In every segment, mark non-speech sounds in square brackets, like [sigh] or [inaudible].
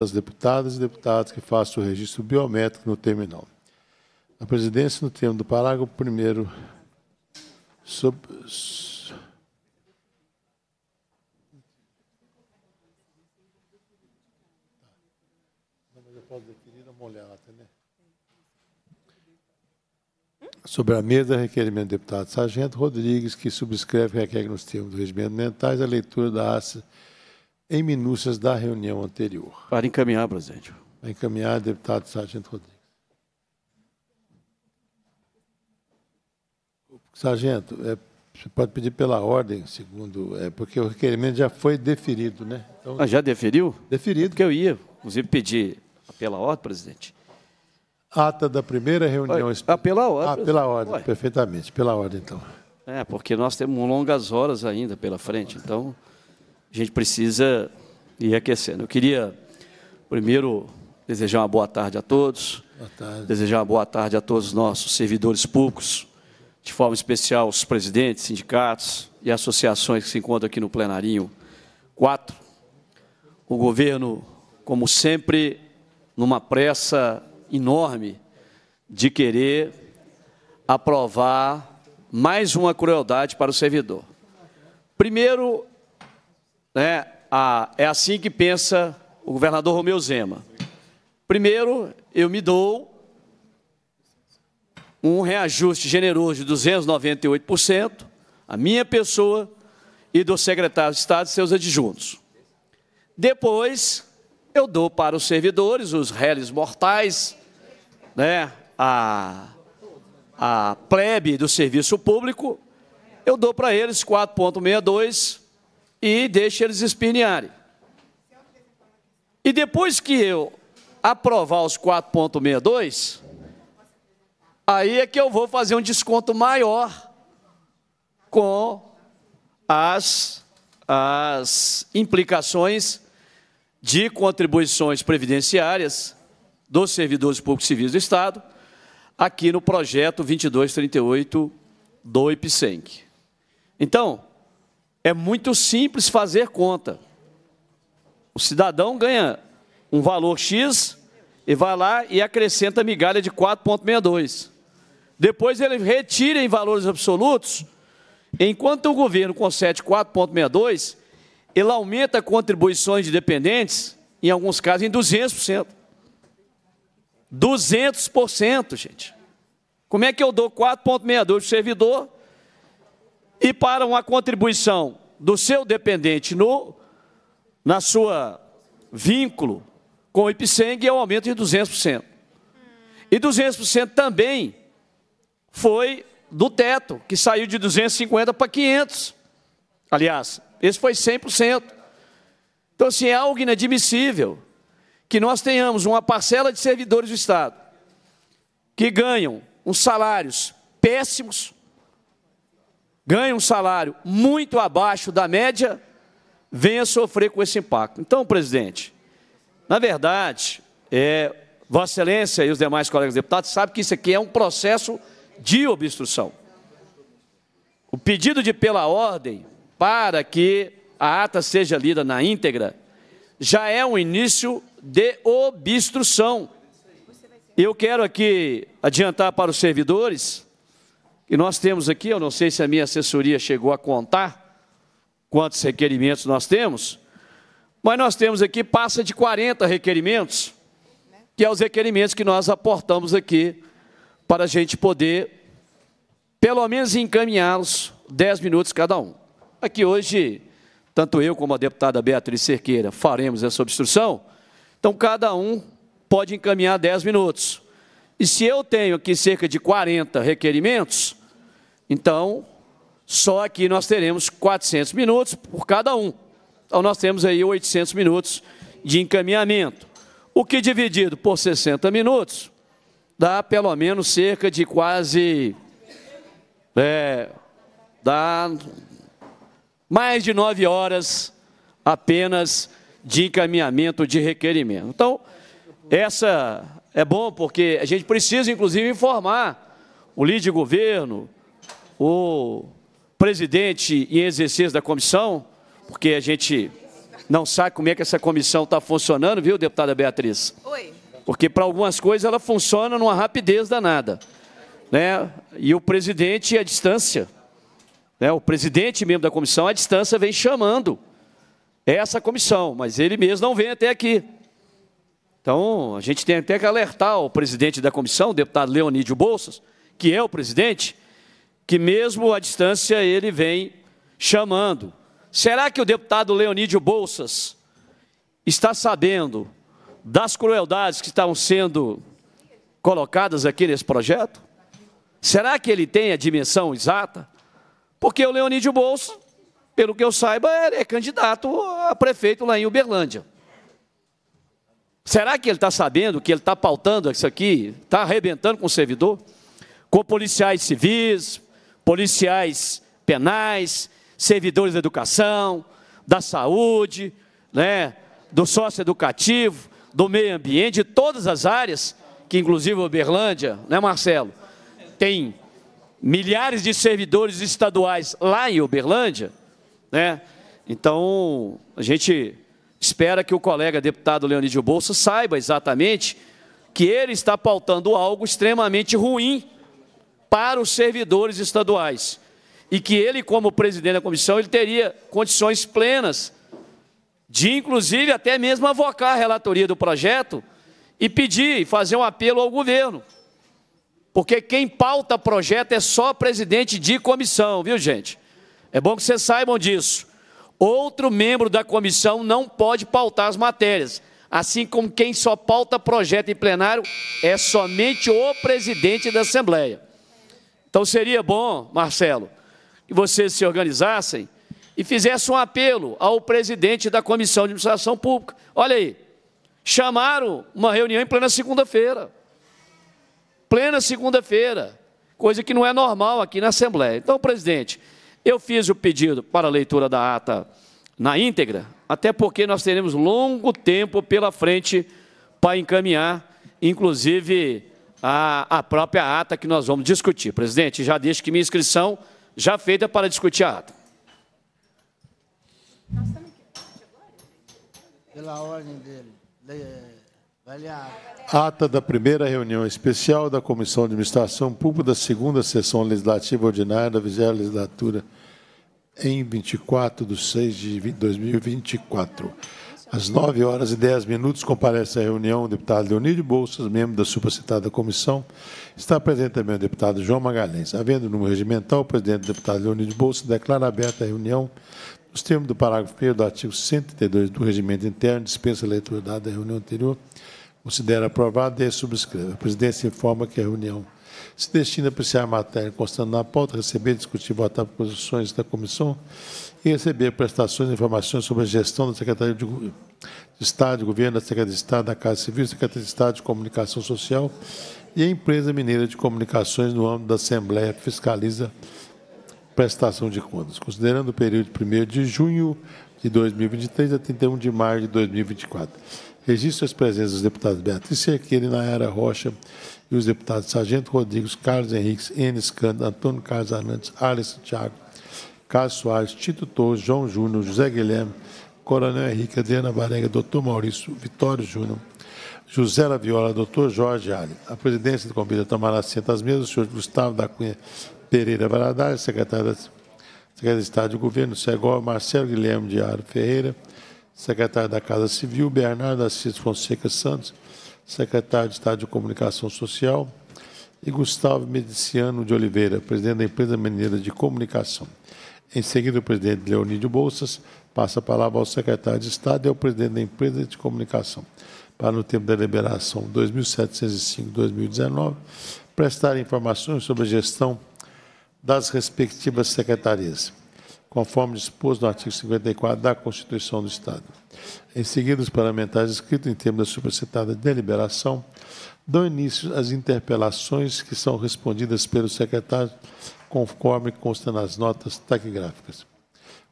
das deputadas e deputados que façam o registro biométrico no terminal. A presidência, no termo do parágrafo 1 Sobre a mesa, requerimento do deputado Sargento Rodrigues, que subscreve e requer nos termos do regimento mentais a leitura da assa em minúcias da reunião anterior. Para encaminhar, presidente. Para encaminhar, deputado Sargento Rodrigues. Sargento, é, você pode pedir pela ordem, segundo. É, porque o requerimento já foi deferido, né? Então, ah, já deferiu? Deferido. É porque eu ia, inclusive, pedir pela ordem, presidente. Ata da primeira reunião. Ah, pela ordem. Ah, pela ordem, Ué. perfeitamente. Pela ordem, então. É, porque nós temos longas horas ainda pela frente, então a gente precisa ir aquecendo. Eu queria, primeiro, desejar uma boa tarde a todos. Boa tarde. Desejar uma boa tarde a todos os nossos servidores públicos, de forma especial os presidentes, sindicatos e associações que se encontram aqui no plenarinho 4. O governo, como sempre, numa pressa enorme de querer aprovar mais uma crueldade para o servidor. Primeiro, né? é assim que pensa o governador Romeu Zema. Primeiro, eu me dou um reajuste generoso de 298%, a minha pessoa e do secretário de Estado e seus adjuntos. Depois, eu dou para os servidores, os réis mortais, né, a, a plebe do serviço público, eu dou para eles 4,62%, e deixe eles espinharem E depois que eu aprovar os 4,62, aí é que eu vou fazer um desconto maior com as, as implicações de contribuições previdenciárias dos servidores públicos civis do Estado, aqui no projeto 2238 do IPSENC. Então, é muito simples fazer conta. O cidadão ganha um valor X e vai lá e acrescenta a migalha de 4,62. Depois ele retira em valores absolutos. Enquanto o governo concede 4,62, ele aumenta contribuições de dependentes, em alguns casos, em 200%. 200%, gente. Como é que eu dou 4,62 para o servidor e para uma contribuição do seu dependente no, na sua vínculo com o IPSENG é um aumento de 200%. E 200% também foi do teto, que saiu de 250 para 500. Aliás, esse foi 100%. Então, assim, é algo inadmissível que nós tenhamos uma parcela de servidores do Estado que ganham uns salários péssimos, ganha um salário muito abaixo da média, venha sofrer com esse impacto. Então, presidente, na verdade, é, Vossa Excelência e os demais colegas deputados sabem que isso aqui é um processo de obstrução. O pedido de pela ordem para que a ata seja lida na íntegra já é um início de obstrução. Eu quero aqui adiantar para os servidores e nós temos aqui, eu não sei se a minha assessoria chegou a contar quantos requerimentos nós temos, mas nós temos aqui passa de 40 requerimentos, que é os requerimentos que nós aportamos aqui para a gente poder, pelo menos, encaminhá-los 10 minutos cada um. Aqui hoje, tanto eu como a deputada Beatriz Cerqueira faremos essa obstrução, então cada um pode encaminhar 10 minutos. E se eu tenho aqui cerca de 40 requerimentos, então, só aqui nós teremos 400 minutos por cada um. Então, nós temos aí 800 minutos de encaminhamento. O que dividido por 60 minutos dá pelo menos cerca de quase. É, dá mais de nove horas apenas de encaminhamento de requerimento. Então, essa é bom porque a gente precisa, inclusive, informar o líder de governo, o presidente em exercício da comissão, porque a gente não sabe como é que essa comissão está funcionando, viu, deputada Beatriz? Oi. Porque para algumas coisas ela funciona numa rapidez danada. Né? E o presidente à distância. Né? O presidente mesmo da comissão à distância vem chamando essa comissão, mas ele mesmo não vem até aqui. Então, a gente tem até que alertar o presidente da comissão, o deputado Leonídio Bolsas, que é o presidente, que mesmo à distância ele vem chamando. Será que o deputado Leonídio Bolsas está sabendo das crueldades que estão sendo colocadas aqui nesse projeto? Será que ele tem a dimensão exata? Porque o Leonídio Bolsas, pelo que eu saiba, é candidato a prefeito lá em Uberlândia. Será que ele está sabendo que ele está pautando isso aqui? Está arrebentando com o servidor? Com policiais civis, policiais penais, servidores da educação, da saúde, né, do educativo, do meio ambiente, de todas as áreas, que inclusive Uberlândia, né, Marcelo, tem milhares de servidores estaduais lá em Uberlândia, né? Então, a gente espera que o colega deputado Leonídio Bolsa saiba exatamente que ele está pautando algo extremamente ruim para os servidores estaduais. E que ele, como presidente da comissão, ele teria condições plenas de, inclusive, até mesmo avocar a relatoria do projeto e pedir, e fazer um apelo ao governo. Porque quem pauta projeto é só presidente de comissão, viu, gente? É bom que vocês saibam disso. Outro membro da comissão não pode pautar as matérias. Assim como quem só pauta projeto em plenário é somente o presidente da Assembleia. Então seria bom, Marcelo, que vocês se organizassem e fizessem um apelo ao presidente da Comissão de Administração Pública. Olha aí, chamaram uma reunião em plena segunda-feira. Plena segunda-feira, coisa que não é normal aqui na Assembleia. Então, presidente, eu fiz o pedido para a leitura da ata na íntegra, até porque nós teremos longo tempo pela frente para encaminhar, inclusive a, a própria ata que nós vamos discutir. Presidente, já deixo que minha inscrição já feita para discutir a ata. Pela ordem dele. Ata da primeira reunião especial da Comissão de Administração Pública da segunda sessão legislativa ordinária da vigésima legislatura em 24 de 6 de 2024. Às 9 horas e 10 minutos comparece à reunião o deputado Leonídio Bolsas, membro da supracitada comissão. Está presente também o deputado João Magalhães. Havendo número regimental, o presidente do deputado Leonídio Bolsas declara aberta a reunião nos termos do parágrafo 1 do artigo 132 do regimento interno, dispensa a leitura da reunião anterior. Considera aprovada e subscreve. A presidência informa que a reunião se destina a apreciar a matéria constando na pauta, receber, discutir e votar proposições da comissão e receber prestações e informações sobre a gestão da Secretaria de Estado, de Governo, da Secretaria de Estado, da Casa Civil, da Secretaria de Estado de Comunicação Social e a Empresa Mineira de Comunicações no âmbito da Assembleia fiscaliza prestação de contas, considerando o período de 1 de junho de 2023 a 31 de maio de 2024. Registro as presenças dos deputados Beatriz Cerqueira na Rocha e os deputados Sargento Rodrigues, Carlos Henriques, Enes Cândido, Antônio Carlos Arantes, Alisson Thiago, Cássio Soares, Tito Torres, João Júnior, José Guilherme, Coronel Henrique, Adriana Varenga, Dr. Maurício, Vitório Júnior, José Viola, Dr. Jorge Ali. A presidência do convida é tomará assento às mesas o senhor Gustavo da Cunha Pereira Valadares, secretário, da, secretário de Estado de Governo, Segol, Marcelo Guilherme de Aro Ferreira, secretário da Casa Civil, Bernardo Assis Fonseca Santos, secretário de Estado de Comunicação Social, e Gustavo Mediciano de Oliveira, presidente da Empresa Mineira de Comunicação. Em seguida, o presidente Leonídio Bolsas passa a palavra ao secretário de Estado e ao presidente da empresa de comunicação, para, no tempo da deliberação 2705-2019, prestar informações sobre a gestão das respectivas secretarias, conforme disposto no artigo 54 da Constituição do Estado. Em seguida, os parlamentares escritos em termos da supracitada deliberação dão início às interpelações que são respondidas pelo secretário conforme consta nas notas taquigráficas.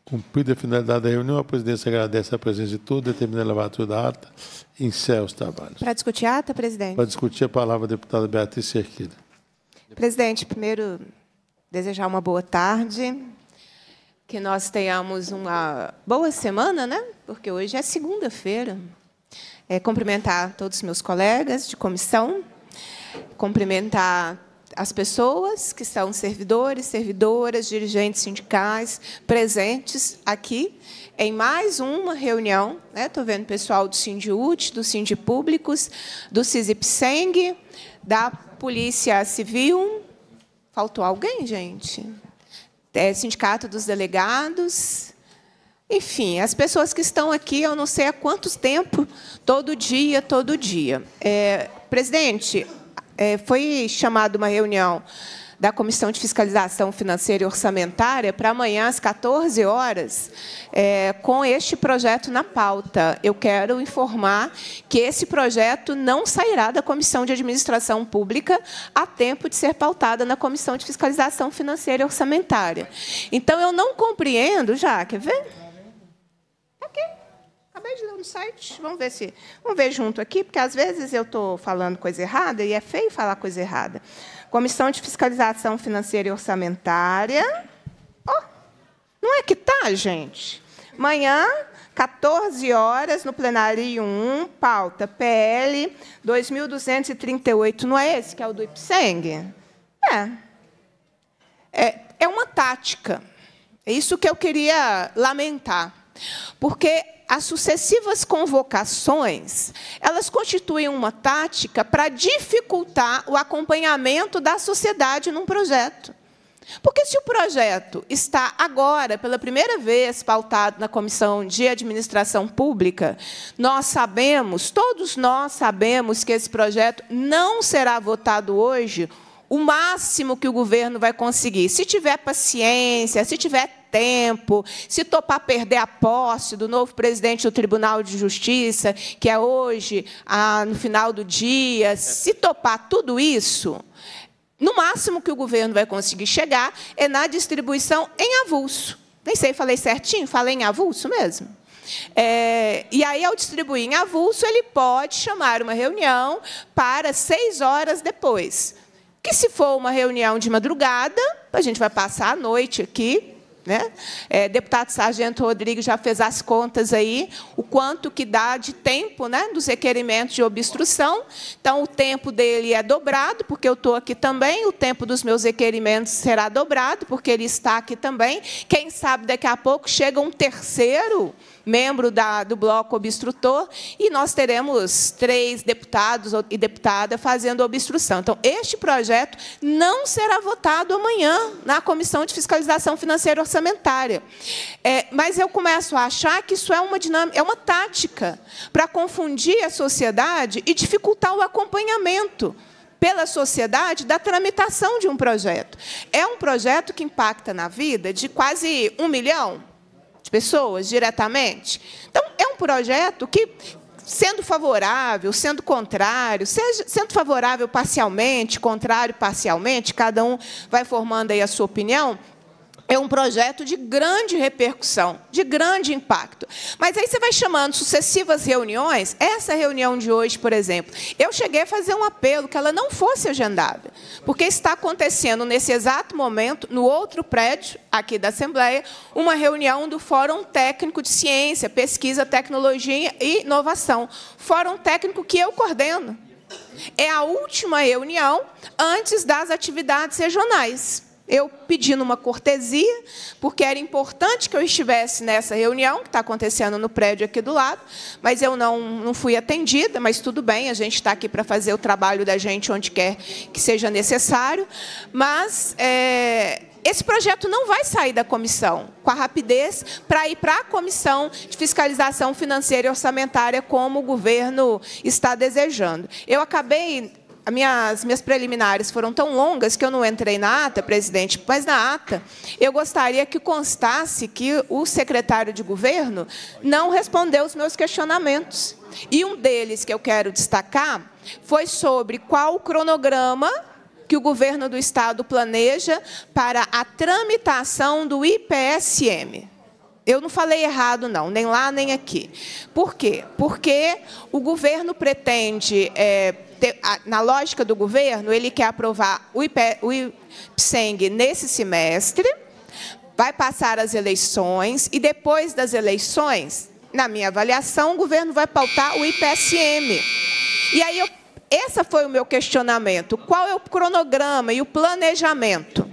Cumprida a finalidade da reunião, a presidência agradece a presença de todos, determina a elevatura da ata e encerra os trabalhos. Para discutir a ata, presidente? Para discutir a palavra a deputada Beatriz Cerquilha. Presidente, primeiro, desejar uma boa tarde, que nós tenhamos uma boa semana, né? porque hoje é segunda-feira. É, cumprimentar todos os meus colegas de comissão, cumprimentar as pessoas que são servidores, servidoras, dirigentes sindicais presentes aqui em mais uma reunião. Estou né? vendo pessoal do Sindiut, do Sindi Públicos, do Sisipseng, da Polícia Civil. Faltou alguém, gente? É, Sindicato dos Delegados. Enfim, as pessoas que estão aqui, eu não sei há quantos tempo, todo dia, todo dia. É, presidente, é, foi chamada uma reunião da Comissão de Fiscalização Financeira e Orçamentária para amanhã às 14 horas, é, com este projeto na pauta. Eu quero informar que esse projeto não sairá da Comissão de Administração Pública a tempo de ser pautada na Comissão de Fiscalização Financeira e Orçamentária. Então, eu não compreendo, já, quer ver? Acabei de ler no site, vamos ver se. Vamos ver junto aqui, porque às vezes eu estou falando coisa errada e é feio falar coisa errada. Comissão de Fiscalização Financeira e Orçamentária. Oh, não é que tá, gente? Amanhã, 14 horas, no plenário 1, pauta PL 2238. Não é esse que é o do Ipseng? É. É, é uma tática. É isso que eu queria lamentar. Porque as sucessivas convocações, elas constituem uma tática para dificultar o acompanhamento da sociedade num projeto. Porque se o projeto está agora, pela primeira vez, pautado na Comissão de Administração Pública, nós sabemos, todos nós sabemos que esse projeto não será votado hoje o máximo que o governo vai conseguir. Se tiver paciência, se tiver tempo, se topar perder a posse do novo presidente do Tribunal de Justiça, que é hoje, ah, no final do dia, se topar tudo isso, no máximo que o governo vai conseguir chegar é na distribuição em avulso. Nem sei, falei certinho? Falei em avulso mesmo? É, e aí, ao distribuir em avulso, ele pode chamar uma reunião para seis horas depois. Que se for uma reunião de madrugada, a gente vai passar a noite aqui, né? É, deputado Sargento Rodrigues já fez as contas aí, o quanto que dá de tempo né, dos requerimentos de obstrução. Então, o tempo dele é dobrado, porque eu estou aqui também, o tempo dos meus requerimentos será dobrado, porque ele está aqui também. Quem sabe daqui a pouco chega um terceiro membro da, do bloco obstrutor, e nós teremos três deputados e deputada fazendo obstrução. Então, este projeto não será votado amanhã na Comissão de Fiscalização Financeira e Orçamentária. É, mas eu começo a achar que isso é uma dinâmica, é uma tática para confundir a sociedade e dificultar o acompanhamento pela sociedade da tramitação de um projeto. É um projeto que impacta na vida de quase um milhão de pessoas diretamente. Então, é um projeto que, sendo favorável, sendo contrário, seja, sendo favorável parcialmente, contrário parcialmente, cada um vai formando aí a sua opinião, é um projeto de grande repercussão, de grande impacto. Mas aí você vai chamando sucessivas reuniões, essa reunião de hoje, por exemplo, eu cheguei a fazer um apelo que ela não fosse agendada, porque está acontecendo nesse exato momento, no outro prédio aqui da Assembleia, uma reunião do Fórum Técnico de Ciência, Pesquisa, Tecnologia e Inovação. Fórum técnico que eu coordeno. É a última reunião antes das atividades regionais eu pedindo uma cortesia, porque era importante que eu estivesse nessa reunião que está acontecendo no prédio aqui do lado, mas eu não, não fui atendida, mas tudo bem, a gente está aqui para fazer o trabalho da gente onde quer que seja necessário. Mas é, esse projeto não vai sair da comissão com a rapidez para ir para a comissão de fiscalização financeira e orçamentária como o governo está desejando. Eu acabei minha, as minhas preliminares foram tão longas que eu não entrei na ata, presidente, mas na ata eu gostaria que constasse que o secretário de governo não respondeu os meus questionamentos. E um deles que eu quero destacar foi sobre qual o cronograma que o governo do Estado planeja para a tramitação do IPSM. Eu não falei errado, não, nem lá nem aqui. Por quê? Porque o governo pretende é, na lógica do governo, ele quer aprovar o, IPSENG nesse semestre, vai passar as eleições, e depois das eleições, na minha avaliação, o governo vai pautar o IPSM. E aí, eu, esse foi o meu questionamento. Qual é o cronograma e o planejamento?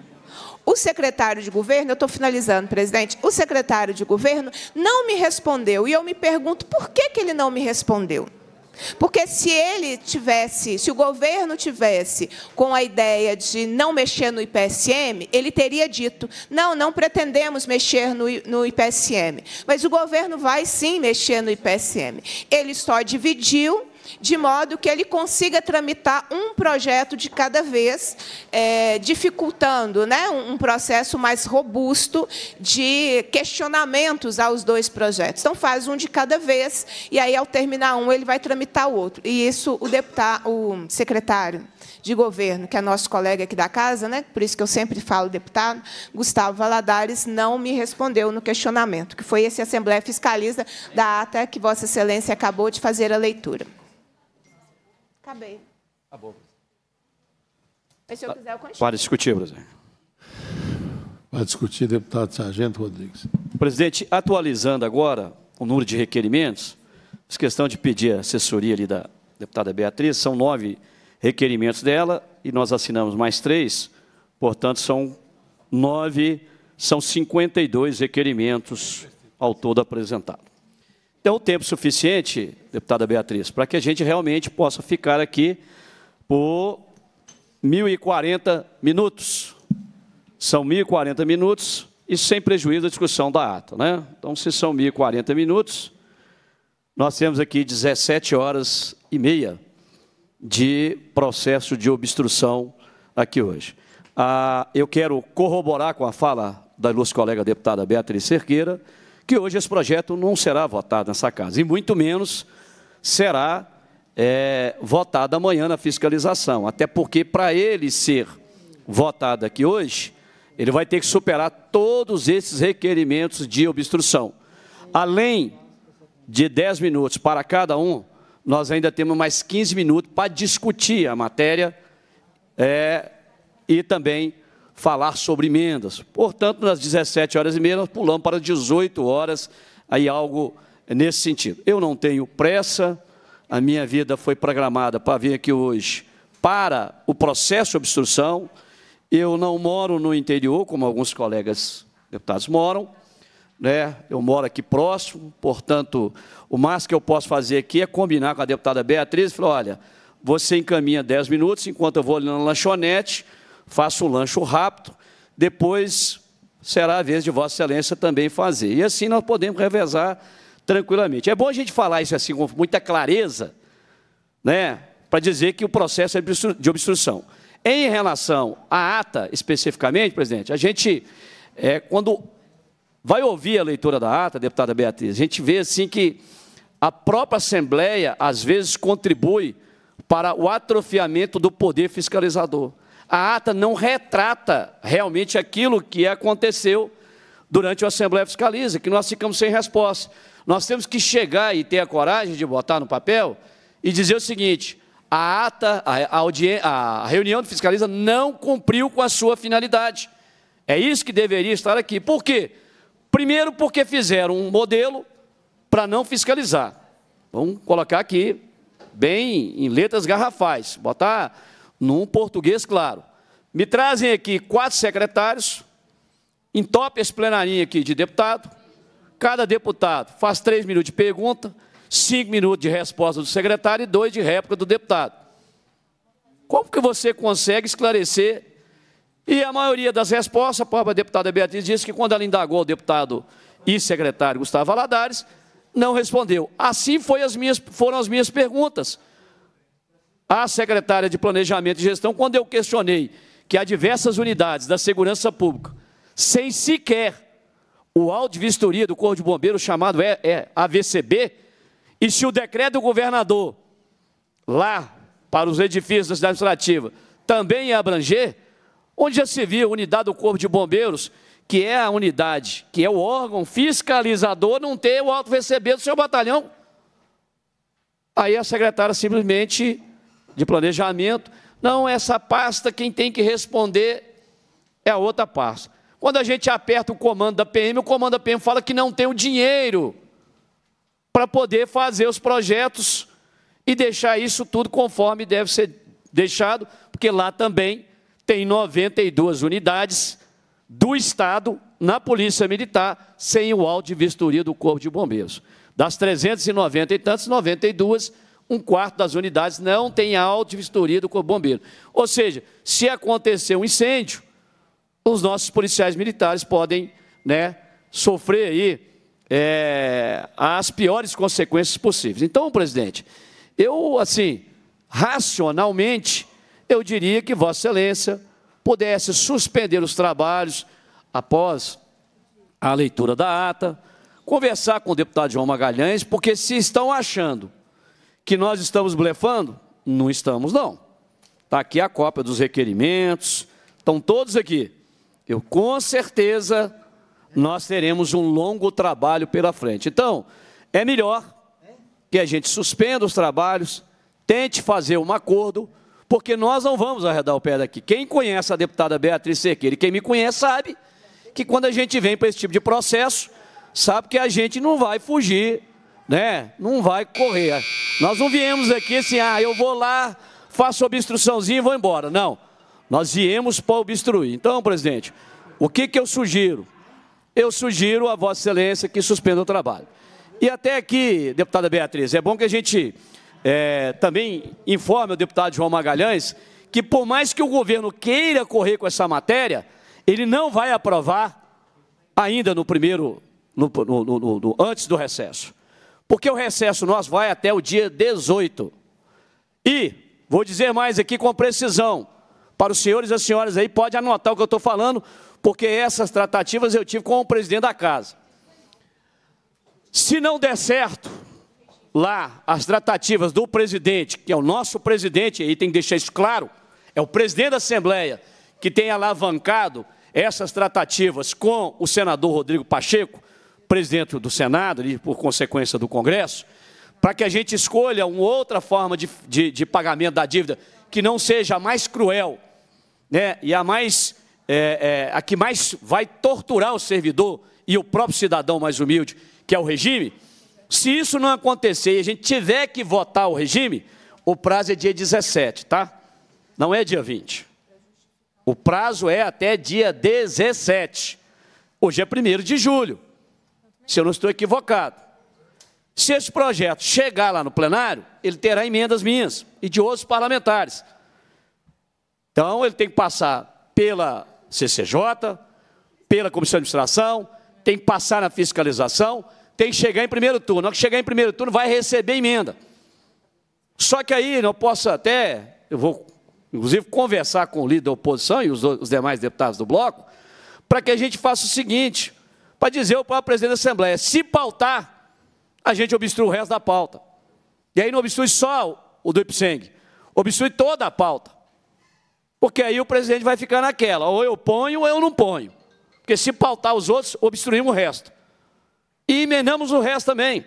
O secretário de governo, eu estou finalizando, presidente, o secretário de governo não me respondeu. E eu me pergunto por que, que ele não me respondeu. Porque se ele tivesse, se o governo tivesse com a ideia de não mexer no IPSM, ele teria dito: não, não pretendemos mexer no, no IPSM. Mas o governo vai sim mexer no IPSM. Ele só dividiu de modo que ele consiga tramitar um projeto de cada vez, é, dificultando né, um processo mais robusto de questionamentos aos dois projetos. Então, faz um de cada vez, e aí, ao terminar um, ele vai tramitar o outro. E isso o, deputado, o secretário de governo, que é nosso colega aqui da casa, né? por isso que eu sempre falo deputado, Gustavo Valadares, não me respondeu no questionamento, que foi esse Assembleia fiscaliza da ata que Vossa Excelência acabou de fazer a leitura. Acabei. Tá Acabou. Tá Mas se eu quiser, eu continuo. Pode discutir, presidente. Para discutir, deputado Sargento Rodrigues. Presidente, atualizando agora o número de requerimentos, fiz questão de pedir a assessoria ali da deputada Beatriz, são nove requerimentos dela e nós assinamos mais três, portanto, são nove, são 52 requerimentos ao todo apresentados. Então, tempo suficiente, deputada Beatriz, para que a gente realmente possa ficar aqui por 1.040 minutos. São 1.040 minutos e sem prejuízo da discussão da ata. Né? Então, se são 1.040 minutos, nós temos aqui 17 horas e meia de processo de obstrução aqui hoje. Ah, eu quero corroborar com a fala da nossa colega deputada Beatriz Cerqueira, que hoje esse projeto não será votado nessa casa, e muito menos será é, votado amanhã na fiscalização, até porque para ele ser votado aqui hoje, ele vai ter que superar todos esses requerimentos de obstrução. Além de 10 minutos para cada um, nós ainda temos mais 15 minutos para discutir a matéria é, e também falar sobre emendas. Portanto, nas 17 horas e meia, nós pulamos para 18 horas, aí algo nesse sentido. Eu não tenho pressa, a minha vida foi programada para vir aqui hoje para o processo de obstrução. Eu não moro no interior, como alguns colegas deputados moram. Né? Eu moro aqui próximo, portanto, o máximo que eu posso fazer aqui é combinar com a deputada Beatriz e falar, olha, você encaminha 10 minutos, enquanto eu vou ali na lanchonete, faça o lanche rápido, depois será a vez de Vossa Excelência também fazer. E assim nós podemos revezar tranquilamente. É bom a gente falar isso assim com muita clareza, né, para dizer que o processo é de obstrução. Em relação à ata, especificamente, presidente, a gente, é, quando vai ouvir a leitura da ata, deputada Beatriz, a gente vê assim que a própria Assembleia, às vezes, contribui para o atrofiamento do poder fiscalizador a ata não retrata realmente aquilo que aconteceu durante a Assembleia Fiscaliza, que nós ficamos sem resposta. Nós temos que chegar e ter a coragem de botar no papel e dizer o seguinte: a ata, a, a, a reunião de fiscaliza não cumpriu com a sua finalidade. É isso que deveria estar aqui. Por quê? Primeiro, porque fizeram um modelo para não fiscalizar. Vamos colocar aqui, bem em letras garrafais, botar num português claro. Me trazem aqui quatro secretários, entope esse plenarinho aqui de deputado, cada deputado faz três minutos de pergunta, cinco minutos de resposta do secretário e dois de réplica do deputado. Como que você consegue esclarecer? E a maioria das respostas, a própria deputada Beatriz disse que quando ela indagou o deputado e secretário Gustavo Aladares, não respondeu. Assim foi as minhas, foram as minhas perguntas à secretária de Planejamento e Gestão, quando eu questionei que há diversas unidades da segurança pública, sem sequer o áudio vistoria do Corpo de Bombeiros, chamado é, AVCB, e se o decreto do governador, lá para os edifícios da cidade administrativa, também ia abranger, onde já se viu a unidade do Corpo de Bombeiros, que é a unidade, que é o órgão fiscalizador, não ter o alto VCB do seu batalhão. Aí a secretária simplesmente de planejamento. Não, essa pasta quem tem que responder é a outra pasta. Quando a gente aperta o comando da PM, o comando da PM fala que não tem o dinheiro para poder fazer os projetos e deixar isso tudo conforme deve ser deixado, porque lá também tem 92 unidades do Estado na Polícia Militar sem o áudio de vistoria do Corpo de Bombeiros. Das 390 e tantas, 92 um quarto das unidades não tem auto-vistoria do Corpo Bombeiro. Ou seja, se acontecer um incêndio, os nossos policiais militares podem né, sofrer aí, é, as piores consequências possíveis. Então, presidente, eu, assim, racionalmente, eu diria que Vossa Excelência pudesse suspender os trabalhos após a leitura da ata, conversar com o deputado João Magalhães, porque se estão achando que nós estamos blefando? Não estamos, não. Está aqui a cópia dos requerimentos, estão todos aqui. Eu com certeza nós teremos um longo trabalho pela frente. Então, é melhor que a gente suspenda os trabalhos, tente fazer um acordo, porque nós não vamos arredar o pé daqui. Quem conhece a deputada Beatriz Sequeira e quem me conhece sabe que quando a gente vem para esse tipo de processo, sabe que a gente não vai fugir né? Não vai correr. Nós não viemos aqui assim, ah, eu vou lá, faço obstruçãozinha e vou embora. Não. Nós viemos para obstruir. Então, presidente, o que, que eu sugiro? Eu sugiro a Vossa Excelência que suspenda o trabalho. E até aqui, deputada Beatriz, é bom que a gente é, também informe o deputado João Magalhães que, por mais que o governo queira correr com essa matéria, ele não vai aprovar ainda no primeiro, no, no, no, antes do recesso. Porque o recesso nosso vai até o dia 18. E, vou dizer mais aqui com precisão, para os senhores e as senhoras aí, pode anotar o que eu estou falando, porque essas tratativas eu tive com o presidente da casa. Se não der certo lá as tratativas do presidente, que é o nosso presidente, aí tem que deixar isso claro, é o presidente da Assembleia que tem alavancado essas tratativas com o senador Rodrigo Pacheco, presidente do Senado e, por consequência, do Congresso, para que a gente escolha uma outra forma de, de, de, pagamento da dívida que não seja a mais cruel né, e a, mais, é, é, a que mais vai torturar o servidor e o próprio cidadão mais humilde, que é o regime. Se isso não acontecer e a gente tiver que votar o regime, o prazo é dia 17, tá? Não é dia 20. O prazo é até dia 17. Hoje é 1 de julho se eu não estou equivocado. Se esse projeto chegar lá no plenário, ele terá emendas minhas e de outros parlamentares. Então, ele tem que passar pela CCJ, pela Comissão de Administração, tem que passar na fiscalização, tem que chegar em primeiro turno. que chegar em primeiro turno, vai receber emenda. Só que aí eu posso até, eu vou inclusive conversar com o líder da oposição e os demais deputados do bloco, para que a gente faça o seguinte: para dizer ao próprio presidente da Assembleia: se pautar, a gente obstrui o resto da pauta. E aí não obstrui só o do Ipseng, obstrui toda a pauta. Porque aí o presidente vai ficar naquela, ou eu ponho ou eu não ponho. Porque se pautar os outros, obstruímos o resto. E emendamos o resto também.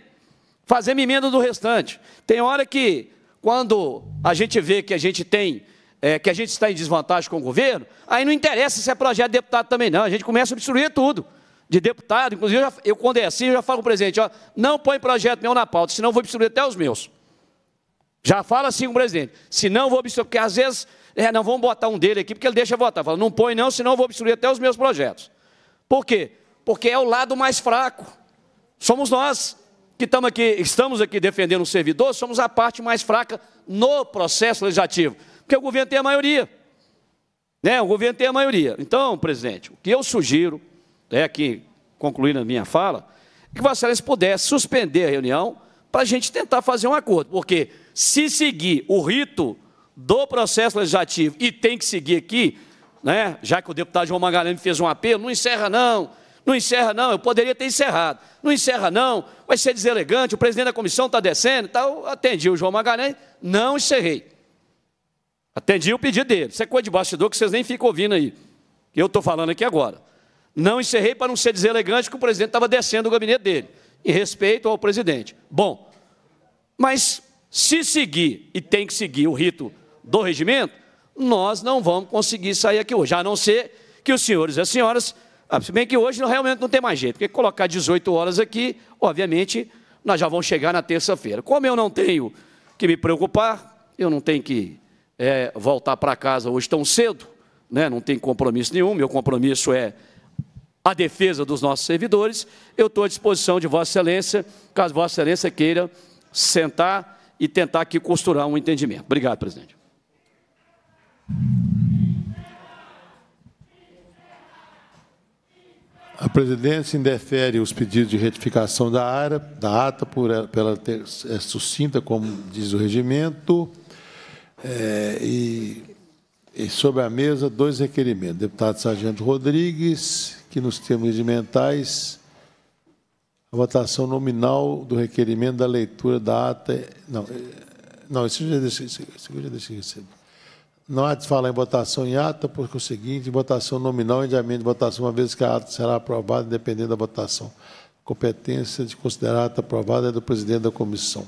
Fazemos emenda do restante. Tem hora que, quando a gente vê que a gente tem, é, que a gente está em desvantagem com o governo, aí não interessa se é projeto de deputado também, não. A gente começa a obstruir tudo de deputado, inclusive eu, já, eu quando é assim, eu já falo para o presidente, ó, não põe projeto meu na pauta, senão vou obstruir até os meus. Já fala assim com o presidente, senão vou obstruir, porque às vezes, é, não, vamos botar um dele aqui, porque ele deixa votar. Fala, não põe não, senão vou obstruir até os meus projetos. Por quê? Porque é o lado mais fraco. Somos nós que estamos aqui, estamos aqui defendendo o servidor, somos a parte mais fraca no processo legislativo, porque o governo tem a maioria. Né? O governo tem a maioria. Então, presidente, o que eu sugiro é, aqui concluindo a minha fala, que Vossa Excelência pudesse suspender a reunião para a gente tentar fazer um acordo, porque se seguir o rito do processo legislativo e tem que seguir aqui, né, já que o deputado João Magalhães fez um apelo, não encerra não, não encerra não, eu poderia ter encerrado, não encerra não, vai ser deselegante, o presidente da comissão está descendo, tá, eu atendi o João Magalhães, não encerrei. Atendi o pedido dele, isso é coisa de bastidor que vocês nem ficam ouvindo aí, eu estou falando aqui agora. Não encerrei para não ser deselegante que o presidente estava descendo o gabinete dele, em respeito ao presidente. Bom, mas se seguir, e tem que seguir o rito do regimento, nós não vamos conseguir sair aqui hoje, a não ser que os senhores e as senhoras, ah, se bem que hoje realmente não tem mais jeito, porque colocar 18 horas aqui, obviamente, nós já vamos chegar na terça-feira. Como eu não tenho que me preocupar, eu não tenho que é, voltar para casa hoje tão cedo, né? não tem compromisso nenhum, meu compromisso é a defesa dos nossos servidores, eu estou à disposição de Vossa Excelência, caso Vossa Excelência queira sentar e tentar aqui costurar um entendimento. Obrigado, presidente. A presidência indefere os pedidos de retificação da, área, da ata por ela, ter, é sucinta, como diz o regimento, é, e, e sobre a mesa dois requerimentos. Deputado Sargento Rodrigues que, nos termos regimentais, a votação nominal do requerimento da leitura da ata. É, não, é, não isso já deixei. Isso já deixei não há de falar em votação em ata, porque é o seguinte, votação nominal e adiamento de votação, uma vez que a ata será aprovada, dependendo da votação. Competência de considerar a ata aprovada é do presidente da comissão.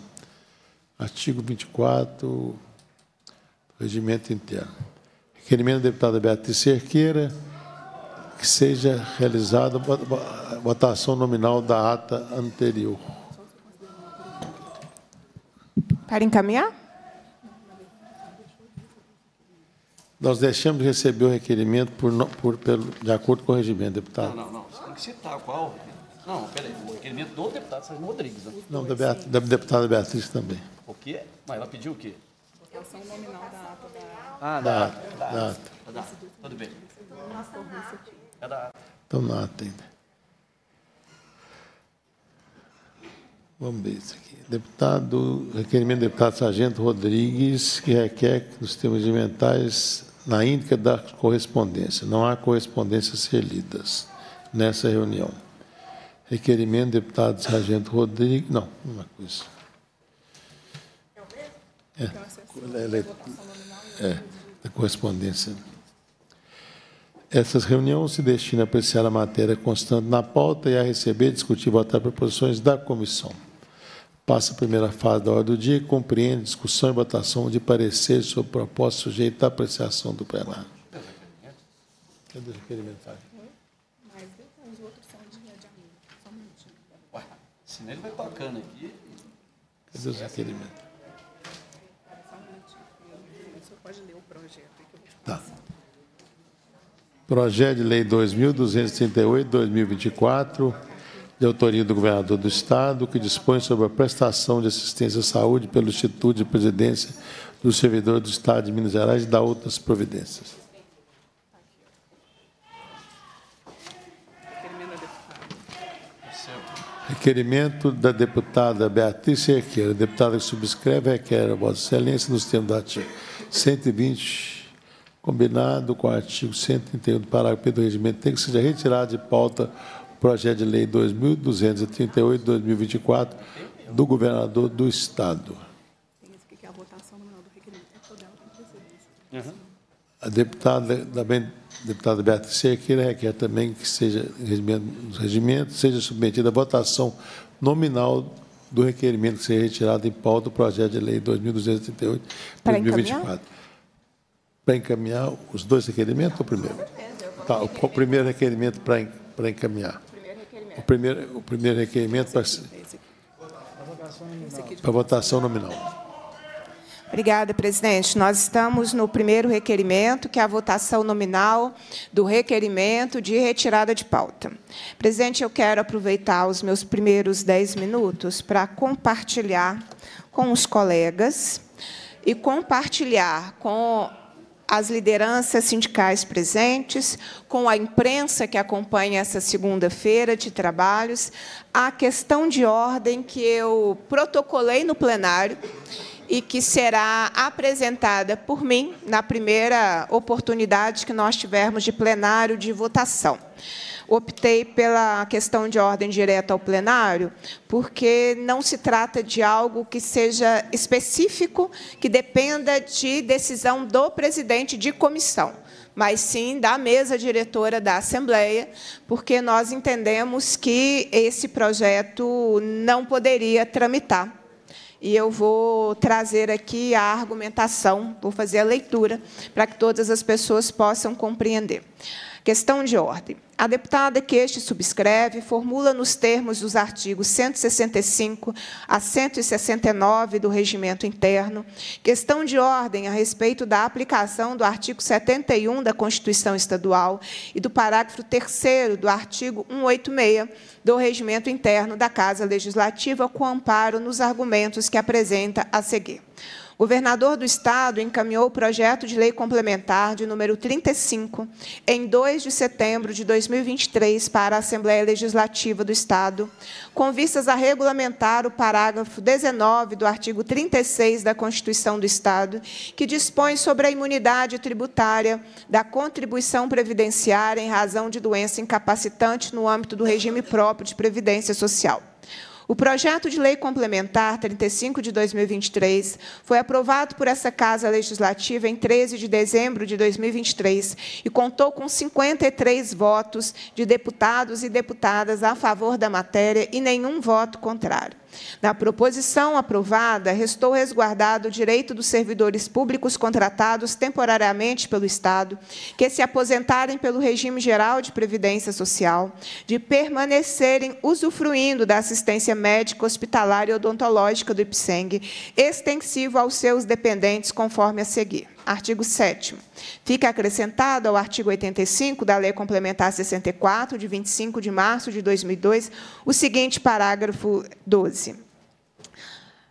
Artigo 24, regimento interno. Requerimento da deputada Beatriz Cerqueira que seja realizada a votação nominal da ata anterior. Para encaminhar? Nós deixamos de receber o requerimento por, por, pelo, de acordo com o regimento, deputado. Não, não, não. Você tem tá, que citar qual. Não, peraí. O requerimento do deputado Sérgio Rodrigues. Né? Não, da, da deputada Beatriz também. O quê? Mas ela pediu o quê? Votação é nominal da ata. Ah, da, da ata. Ah, tá. Tudo bem. Nossa, então não atende. Vamos ver isso aqui. Deputado, requerimento do deputado Sargento Rodrigues, que requer que nos termos mentais na índica da correspondência. Não há correspondências relidas nessa reunião. Requerimento do deputado Sargento Rodrigues. Não, uma coisa. É, é, é, é, é correspondência. Essas reuniões se destinam a apreciar a matéria constante na pauta e a receber, discutir e votar proposições da comissão. Passa a primeira fase da hora do dia e compreende discussão e votação de pareceres sobre proposta sujeita à apreciação do plenário. Cadê o requerimento? Mas os outros são de adiamento. Só um minutinho. Ué, senão ele vai tocando aqui. Cadê os requerimentos? Projeto de Lei 2238-2024, de autoria do Governador do Estado, que dispõe sobre a prestação de assistência à saúde pelo Instituto de Presidência do Servidor do Estado de Minas Gerais e da outras providências. Requerimento da deputada Beatriz Cerqueira. Deputada que subscreve requer a Vossa Excelência nos termos do artigo 120 combinado com o artigo 131 do parágrafo do regimento, tem que ser retirado de pauta o projeto de lei 2238-2024 do governador do Estado. A deputada também, deputada Beatriz Cerqueira né, requer também que seja regimento, regimento seja submetida à votação nominal do requerimento que seja retirado em pauta do projeto de lei 2238 2024 para encaminhar os dois requerimentos ou o primeiro? Tá, o primeiro requerimento para, para encaminhar. O primeiro, o primeiro requerimento para, para votação nominal. Obrigada, presidente. Nós estamos no primeiro requerimento, que é a votação nominal do requerimento de retirada de pauta. Presidente, eu quero aproveitar os meus primeiros dez minutos para compartilhar com os colegas e compartilhar com as lideranças sindicais presentes, com a imprensa que acompanha essa segunda-feira de trabalhos, a questão de ordem que eu protocolei no plenário e que será apresentada por mim na primeira oportunidade que nós tivermos de plenário de votação optei pela questão de ordem direta ao plenário, porque não se trata de algo que seja específico, que dependa de decisão do presidente de comissão, mas sim da mesa diretora da Assembleia, porque nós entendemos que esse projeto não poderia tramitar e eu vou trazer aqui a argumentação, vou fazer a leitura, para que todas as pessoas possam compreender. Questão de ordem. A deputada que este subscreve formula nos termos dos artigos 165 a 169 do Regimento Interno questão de ordem a respeito da aplicação do artigo 71 da Constituição Estadual e do parágrafo 3 do artigo 186 do Regimento Interno da Casa Legislativa, com amparo nos argumentos que apresenta a seguir governador do Estado encaminhou o projeto de lei complementar de número 35, em 2 de setembro de 2023, para a Assembleia Legislativa do Estado, com vistas a regulamentar o parágrafo 19 do artigo 36 da Constituição do Estado, que dispõe sobre a imunidade tributária da contribuição previdenciária em razão de doença incapacitante no âmbito do regime próprio de previdência social. O projeto de lei complementar 35 de 2023 foi aprovado por essa Casa Legislativa em 13 de dezembro de 2023 e contou com 53 votos de deputados e deputadas a favor da matéria e nenhum voto contrário. Da proposição aprovada, restou resguardado o direito dos servidores públicos contratados temporariamente pelo Estado, que se aposentarem pelo regime geral de previdência social, de permanecerem usufruindo da assistência médica, hospitalar e odontológica do IPSENG, extensivo aos seus dependentes, conforme a seguir. Artigo 7. Fica acrescentado ao artigo 85 da Lei Complementar 64, de 25 de março de 2002, o seguinte parágrafo 12.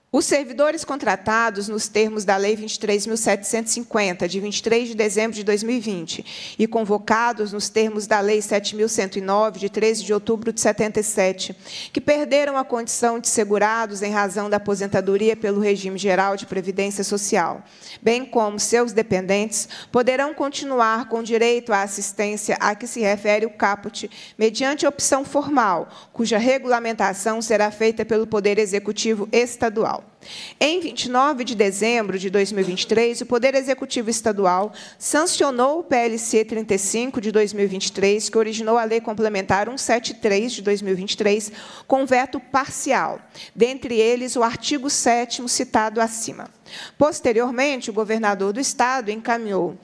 Os servidores contratados nos termos da Lei 23.750, de 23 de dezembro de 2020, e convocados nos termos da Lei 7.109, de 13 de outubro de 77, que perderam a condição de segurados em razão da aposentadoria pelo regime geral de previdência social, bem como seus dependentes, poderão continuar com direito à assistência a que se refere o caput, mediante opção formal, cuja regulamentação será feita pelo Poder Executivo Estadual. Estadual. Em 29 de dezembro de 2023, o Poder Executivo Estadual sancionou o PLC 35 de 2023, que originou a Lei Complementar 173 de 2023, com veto parcial, dentre eles o artigo 7 citado acima. Posteriormente, o governador do Estado encaminhou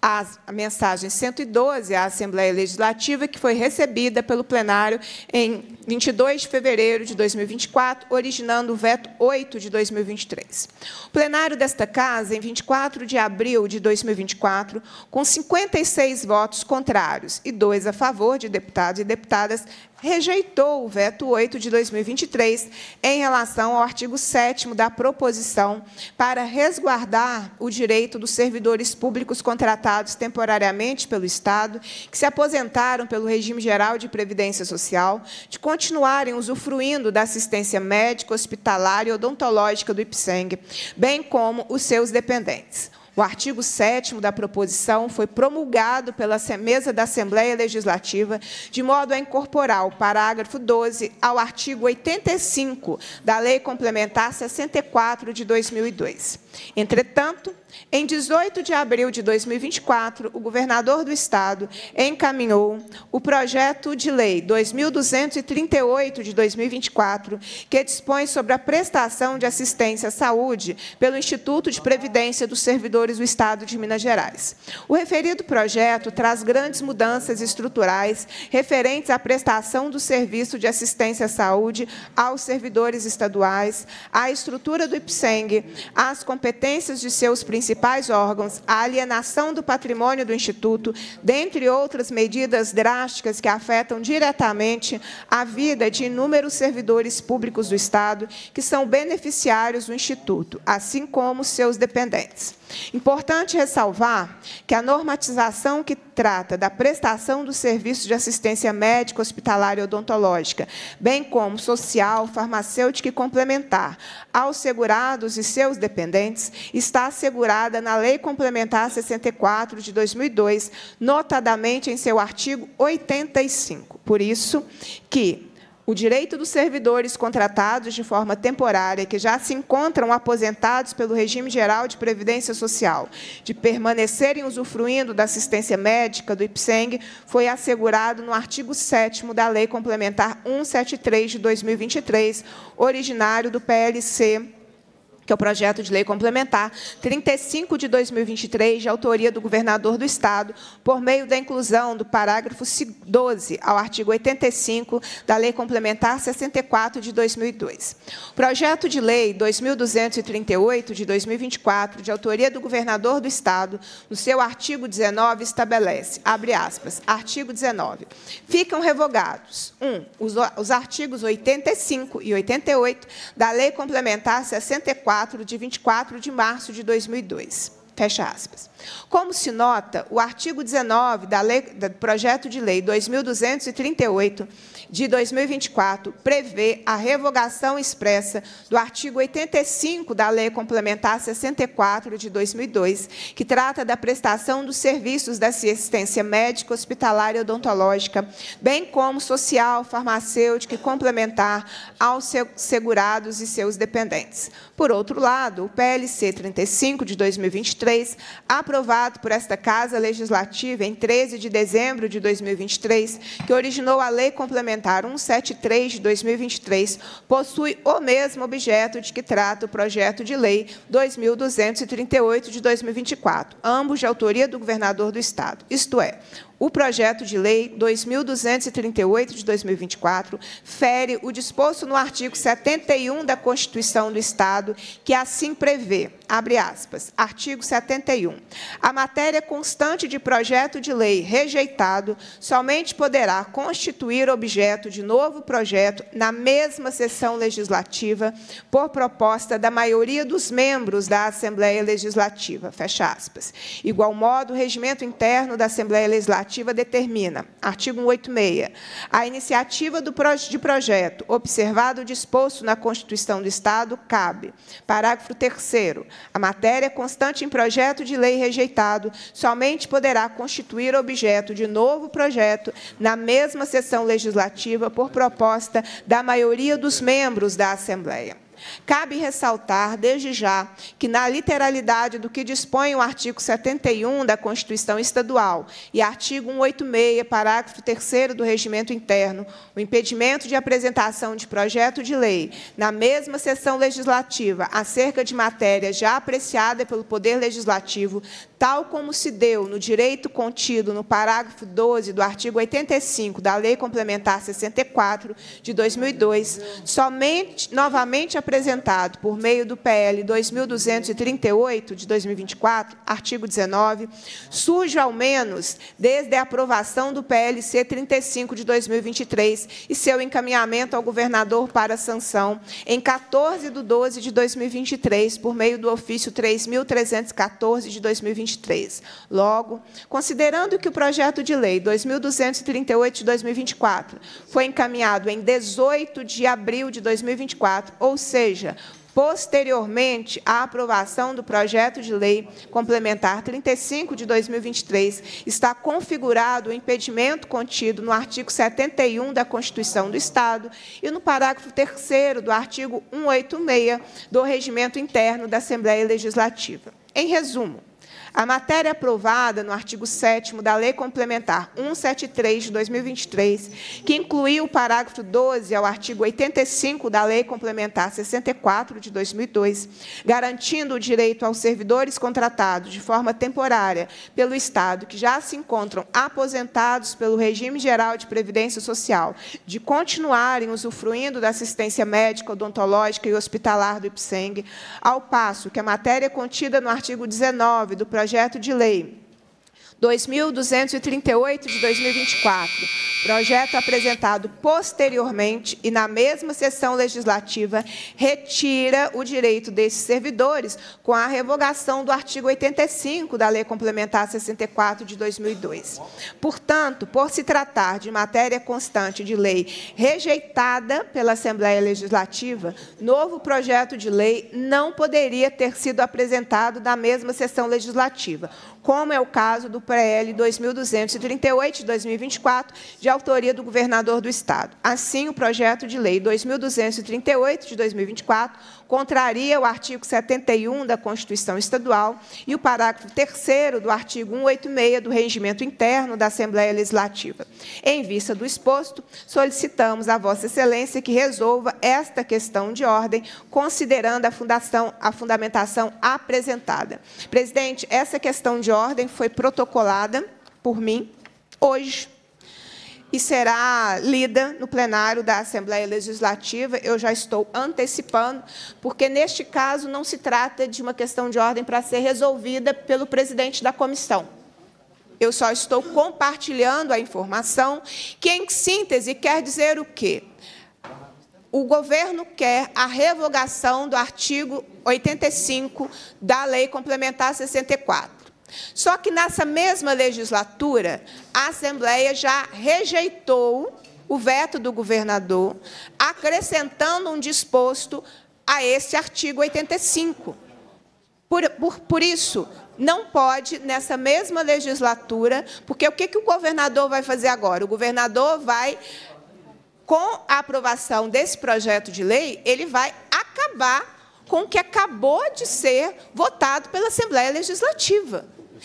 a mensagem 112 à Assembleia Legislativa, que foi recebida pelo plenário em 22 de fevereiro de 2024, originando o veto 8 de 2023. O plenário desta Casa, em 24 de abril de 2024, com 56 votos contrários e dois a favor de deputados e deputadas, rejeitou o veto 8 de 2023 em relação ao artigo 7 da proposição para resguardar o direito dos servidores públicos contratados temporariamente pelo Estado, que se aposentaram pelo regime geral de previdência social, de continuarem usufruindo da assistência médica, hospitalar e odontológica do IPSENG, bem como os seus dependentes. O artigo 7 da proposição foi promulgado pela mesa da Assembleia Legislativa, de modo a incorporar o parágrafo 12 ao artigo 85 da Lei Complementar 64 de 2002. Entretanto, em 18 de abril de 2024, o governador do Estado encaminhou o projeto de lei 2238 de 2024, que dispõe sobre a prestação de assistência à saúde pelo Instituto de Previdência dos Servidores do Estado de Minas Gerais. O referido projeto traz grandes mudanças estruturais referentes à prestação do serviço de assistência à saúde aos servidores estaduais, à estrutura do IPSENG, às competências de seus principais principais órgãos, a alienação do patrimônio do Instituto, dentre outras medidas drásticas que afetam diretamente a vida de inúmeros servidores públicos do Estado que são beneficiários do Instituto, assim como seus dependentes. Importante ressalvar que a normatização que trata da prestação dos serviços de assistência médica, hospitalar e odontológica, bem como social, farmacêutica e complementar, aos segurados e seus dependentes, está assegurada na Lei Complementar 64 de 2002, notadamente em seu artigo 85. Por isso que o direito dos servidores contratados de forma temporária, que já se encontram aposentados pelo regime geral de previdência social, de permanecerem usufruindo da assistência médica do IPSENG, foi assegurado no artigo 7 da Lei Complementar 173 de 2023, originário do PLC que é o projeto de lei complementar 35 de 2023, de autoria do governador do Estado, por meio da inclusão do parágrafo 12 ao artigo 85 da Lei Complementar 64 de 2002. O projeto de lei 2238 de 2024, de autoria do governador do Estado, no seu artigo 19 estabelece, abre aspas, artigo 19. Ficam revogados: Um, os, os artigos 85 e 88 da Lei Complementar 64 4, de 24 de março de 2002. Fecha aspas. Como se nota, o artigo 19 da lei, do Projeto de Lei 2238 de 2024 prevê a revogação expressa do artigo 85 da Lei Complementar 64 de 2002, que trata da prestação dos serviços da assistência médica, hospitalar e odontológica, bem como social, farmacêutica e complementar aos segurados e seus dependentes. Por outro lado, o PLC 35 de 2023, aprovado por esta Casa Legislativa em 13 de dezembro de 2023, que originou a Lei Complementar Complementar 173 de 2023 possui o mesmo objeto de que trata o projeto de lei 2238 de 2024, ambos de autoria do governador do Estado, isto é, o projeto de lei 2238 de 2024 fere o disposto no artigo 71 da Constituição do Estado, que assim prevê, abre aspas, artigo 71. A matéria constante de projeto de lei rejeitado somente poderá constituir objeto de novo projeto na mesma sessão legislativa por proposta da maioria dos membros da Assembleia Legislativa, fecha aspas. Igual modo, o regimento interno da Assembleia Legislativa legislativa determina, artigo 186, a iniciativa do, de projeto, observado o disposto na Constituição do Estado, cabe, parágrafo 3 a matéria constante em projeto de lei rejeitado somente poderá constituir objeto de novo projeto na mesma sessão legislativa por proposta da maioria dos membros da Assembleia. Cabe ressaltar, desde já, que na literalidade do que dispõe o artigo 71 da Constituição Estadual e artigo 186, parágrafo 3 do Regimento Interno, o impedimento de apresentação de projeto de lei na mesma sessão legislativa acerca de matéria já apreciada pelo Poder Legislativo, tal como se deu no direito contido no parágrafo 12 do artigo 85 da Lei Complementar 64 de 2002, somente novamente a apresentado por meio do PL 2238 de 2024, artigo 19, surge ao menos desde a aprovação do PLC 35 de 2023 e seu encaminhamento ao governador para sanção em 14 de 12 de 2023, por meio do ofício 3.314 de 2023. Logo, considerando que o projeto de lei 2238 de 2024 foi encaminhado em 18 de abril de 2024, ou seja, seja, posteriormente à aprovação do projeto de lei complementar 35 de 2023, está configurado o impedimento contido no artigo 71 da Constituição do Estado e no parágrafo 3 do artigo 186 do Regimento Interno da Assembleia Legislativa. Em resumo, a matéria aprovada no artigo 7 da Lei Complementar 173 de 2023, que incluiu o parágrafo 12 ao artigo 85 da Lei Complementar 64 de 2002, garantindo o direito aos servidores contratados de forma temporária pelo Estado que já se encontram aposentados pelo regime geral de previdência social de continuarem usufruindo da assistência médica, odontológica e hospitalar do IPSENG, ao passo que a matéria contida no artigo 19 do projeto projeto de lei 2238 de 2024, projeto apresentado posteriormente e na mesma sessão legislativa, retira o direito desses servidores com a revogação do artigo 85 da Lei Complementar 64 de 2002. Portanto, por se tratar de matéria constante de lei rejeitada pela Assembleia Legislativa, novo projeto de lei não poderia ter sido apresentado na mesma sessão legislativa, como é o caso do PL 2238 de 2024, de autoria do governador do Estado. Assim, o projeto de lei 2238 de 2024 contraria o artigo 71 da Constituição Estadual e o parágrafo 3 do artigo 186 do Regimento Interno da Assembleia Legislativa. Em vista do exposto, solicitamos a Vossa Excelência que resolva esta questão de ordem, considerando a, fundação, a fundamentação apresentada. Presidente, essa questão de ordem foi protocolada por mim hoje e será lida no plenário da Assembleia Legislativa. Eu já estou antecipando, porque neste caso não se trata de uma questão de ordem para ser resolvida pelo presidente da comissão. Eu só estou compartilhando a informação, que, em síntese, quer dizer o quê? O governo quer a revogação do artigo 85 da Lei Complementar 64. Só que nessa mesma legislatura, a Assembleia já rejeitou o veto do governador, acrescentando um disposto a esse artigo 85. Por, por, por isso, não pode, nessa mesma legislatura, porque o que, que o governador vai fazer agora? O governador vai, com a aprovação desse projeto de lei, ele vai acabar com o que acabou de ser votado pela Assembleia Legislativa.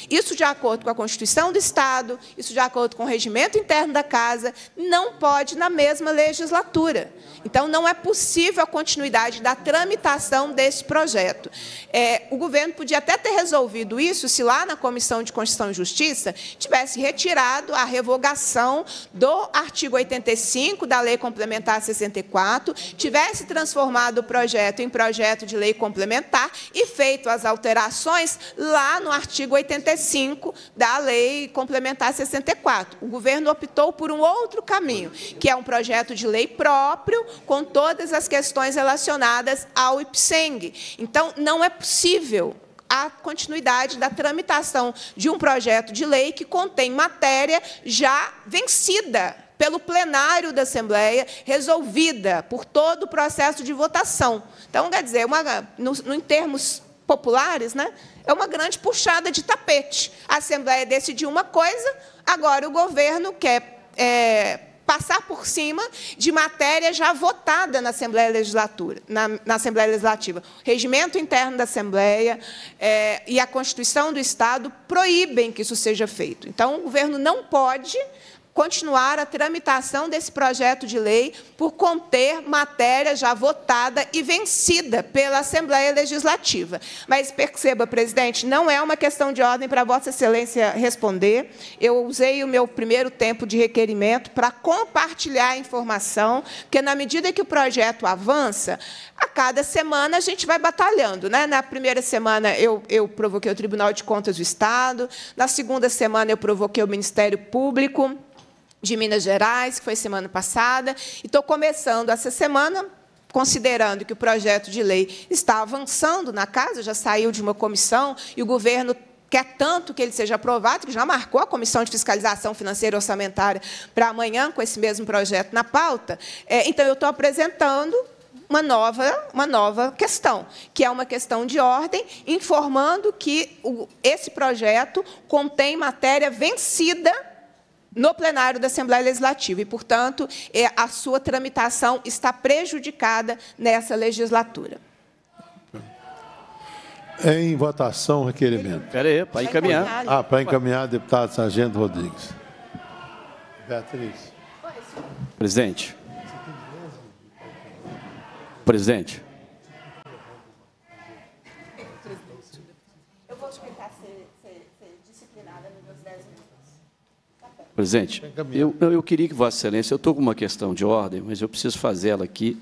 Isso de acordo com a Constituição do Estado, isso de acordo com o regimento interno da Casa, não pode na mesma legislatura. Então, não é possível a continuidade da tramitação desse projeto. É, o governo podia até ter resolvido isso se lá na Comissão de Constituição e Justiça tivesse retirado a revogação do artigo 85 da Lei Complementar 64, tivesse transformado o projeto em projeto de lei complementar e feito as alterações lá no artigo 85 da Lei Complementar 64. O governo optou por um outro caminho, que é um projeto de lei próprio, com todas as questões relacionadas ao IPSENG. Então, não é possível a continuidade da tramitação de um projeto de lei que contém matéria já vencida pelo plenário da Assembleia, resolvida por todo o processo de votação. Então, quer dizer, uma, no, no, em termos populares, né, é uma grande puxada de tapete. A Assembleia decidiu uma coisa, agora o governo quer é, passar por cima de matéria já votada na Assembleia, Legislatura, na, na Assembleia Legislativa. O regimento interno da Assembleia é, e a Constituição do Estado proíbem que isso seja feito. Então, o governo não pode continuar a tramitação desse projeto de lei por conter matéria já votada e vencida pela Assembleia Legislativa. Mas perceba, presidente, não é uma questão de ordem para Vossa Excelência responder. Eu usei o meu primeiro tempo de requerimento para compartilhar a informação, porque na medida que o projeto avança, a cada semana a gente vai batalhando. Né? Na primeira semana eu, eu provoquei o Tribunal de Contas do Estado, na segunda semana eu provoquei o Ministério Público de Minas Gerais, que foi semana passada, e estou começando essa semana considerando que o projeto de lei está avançando na casa, já saiu de uma comissão e o governo quer tanto que ele seja aprovado, que já marcou a Comissão de Fiscalização Financeira e Orçamentária para amanhã com esse mesmo projeto na pauta. É, então, eu estou apresentando uma nova, uma nova questão, que é uma questão de ordem, informando que o, esse projeto contém matéria vencida no plenário da Assembleia Legislativa e, portanto, é, a sua tramitação está prejudicada nessa legislatura. É em votação, requerimento. Espera aí, para encaminhar. Ah, para encaminhar, deputado Sargento Rodrigues. Beatriz. Presidente. Presidente. Presidente, eu, eu queria que Vossa Excelência, eu estou com uma questão de ordem, mas eu preciso fazê-la aqui,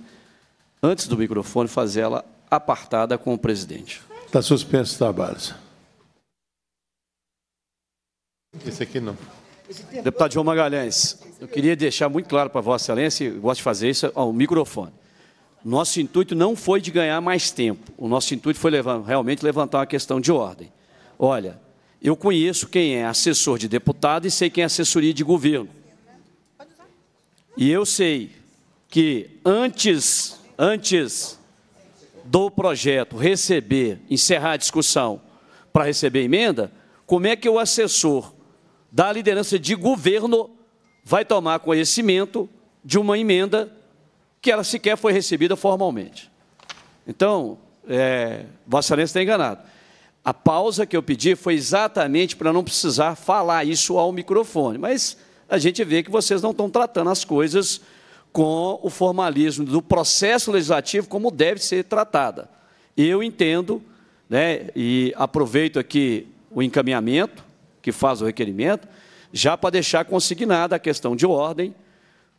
antes do microfone, fazê-la apartada com o presidente. Está suspenso o trabalho. Esse aqui não. Deputado João Magalhães, eu queria deixar muito claro para Vossa Excelência, e gosto de fazer isso ao microfone. Nosso intuito não foi de ganhar mais tempo. O nosso intuito foi levar, realmente levantar uma questão de ordem. Olha, eu conheço quem é assessor de deputado e sei quem é assessoria de governo. E eu sei que antes, antes do projeto receber, encerrar a discussão para receber emenda, como é que o assessor da liderança de governo vai tomar conhecimento de uma emenda que ela sequer foi recebida formalmente. Então, é, Vossa Excelência está enganado. A pausa que eu pedi foi exatamente para não precisar falar isso ao microfone, mas a gente vê que vocês não estão tratando as coisas com o formalismo do processo legislativo como deve ser tratada. Eu entendo, né, e aproveito aqui o encaminhamento que faz o requerimento, já para deixar consignada a questão de ordem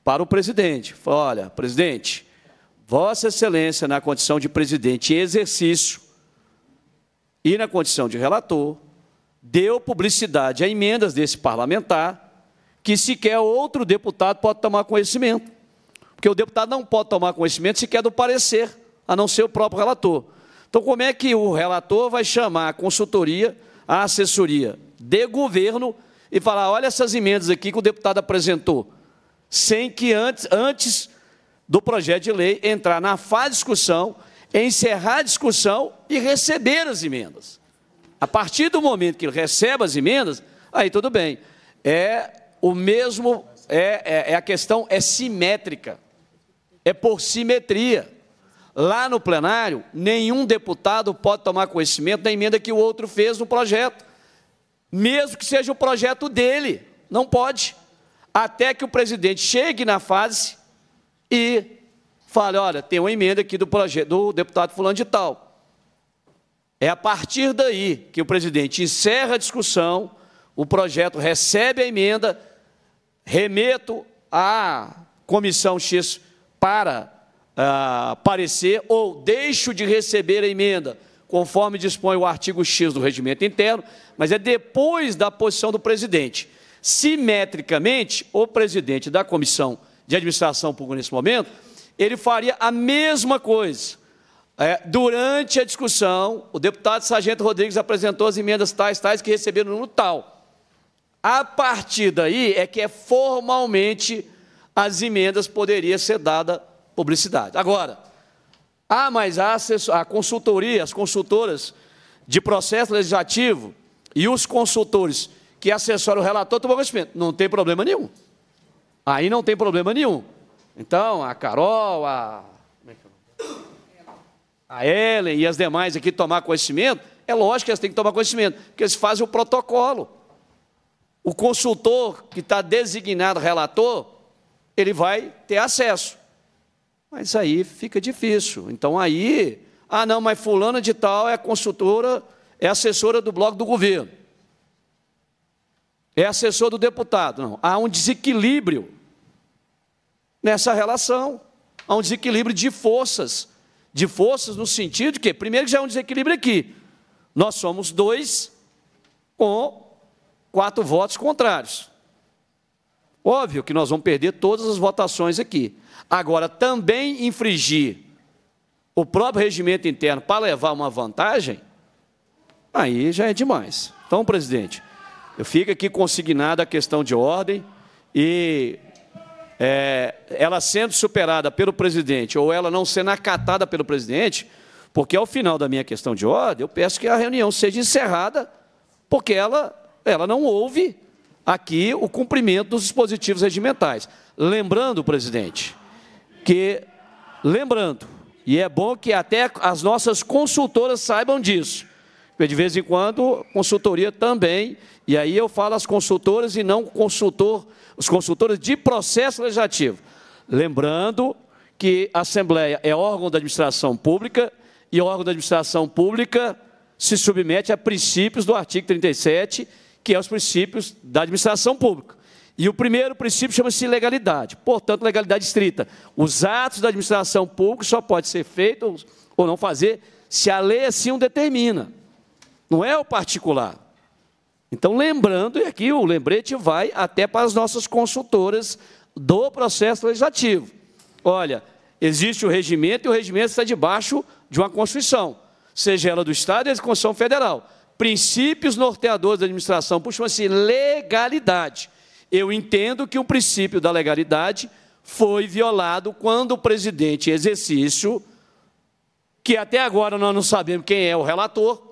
para o presidente. Fala, olha, presidente, Vossa Excelência, na condição de presidente em exercício, e na condição de relator, deu publicidade a emendas desse parlamentar que sequer outro deputado pode tomar conhecimento. Porque o deputado não pode tomar conhecimento sequer do parecer, a não ser o próprio relator. Então, como é que o relator vai chamar a consultoria, a assessoria de governo e falar: olha essas emendas aqui que o deputado apresentou, sem que antes, antes do projeto de lei entrar na fase de discussão encerrar a discussão e receber as emendas. A partir do momento que ele recebe as emendas, aí tudo bem. É o mesmo, é, é, é a questão é simétrica, é por simetria. Lá no plenário, nenhum deputado pode tomar conhecimento da emenda que o outro fez no projeto, mesmo que seja o projeto dele, não pode, até que o presidente chegue na fase e fale, olha, tem uma emenda aqui do projeto do deputado fulano de tal. É a partir daí que o presidente encerra a discussão, o projeto recebe a emenda, remeto à comissão X para ah, parecer ou deixo de receber a emenda, conforme dispõe o artigo X do regimento interno, mas é depois da posição do presidente. Simetricamente, o presidente da comissão de administração pública nesse momento ele faria a mesma coisa. É, durante a discussão, o deputado Sargento Rodrigues apresentou as emendas tais, tais, que receberam no tal. A partir daí é que é formalmente as emendas poderiam ser dadas publicidade. Agora, ah, mas a, assessor, a consultoria, as consultoras de processo legislativo e os consultores que assessoram o relator tomam conhecimento. Não tem problema nenhum. Aí não tem problema nenhum. Então, a Carol, a. É é a Ellen e as demais aqui tomar conhecimento, é lógico que elas têm que tomar conhecimento, porque eles fazem o protocolo. O consultor que está designado relator, ele vai ter acesso. Mas aí fica difícil. Então aí, ah não, mas fulana de tal é consultora, é assessora do bloco do governo. É assessor do deputado. Não, há um desequilíbrio nessa relação. Há um desequilíbrio de forças. De forças no sentido de que, primeiro, já é um desequilíbrio aqui. Nós somos dois com quatro votos contrários. Óbvio que nós vamos perder todas as votações aqui. Agora, também infringir o próprio regimento interno para levar uma vantagem, aí já é demais. Então, presidente, eu fico aqui consignado a questão de ordem e é, ela sendo superada pelo presidente ou ela não sendo acatada pelo presidente, porque ao final da minha questão de ordem, eu peço que a reunião seja encerrada, porque ela, ela não houve aqui o cumprimento dos dispositivos regimentais. Lembrando, presidente, que, lembrando, e é bom que até as nossas consultoras saibam disso, de vez em quando, consultoria também, e aí eu falo as consultoras e não consultor, os consultores de processo legislativo. Lembrando que a Assembleia é órgão da administração pública e órgão da administração pública se submete a princípios do artigo 37, que é os princípios da administração pública. E o primeiro princípio chama-se legalidade, portanto, legalidade estrita. Os atos da administração pública só podem ser feitos ou não fazer se a lei assim o determina não é o particular. Então, lembrando, e aqui o lembrete vai até para as nossas consultoras do processo legislativo. Olha, existe o regimento e o regimento está debaixo de uma Constituição, seja ela do Estado ou da Constituição Federal. Princípios norteadores da administração, puxa, se legalidade. Eu entendo que o princípio da legalidade foi violado quando o presidente em exercício, que até agora nós não sabemos quem é o relator,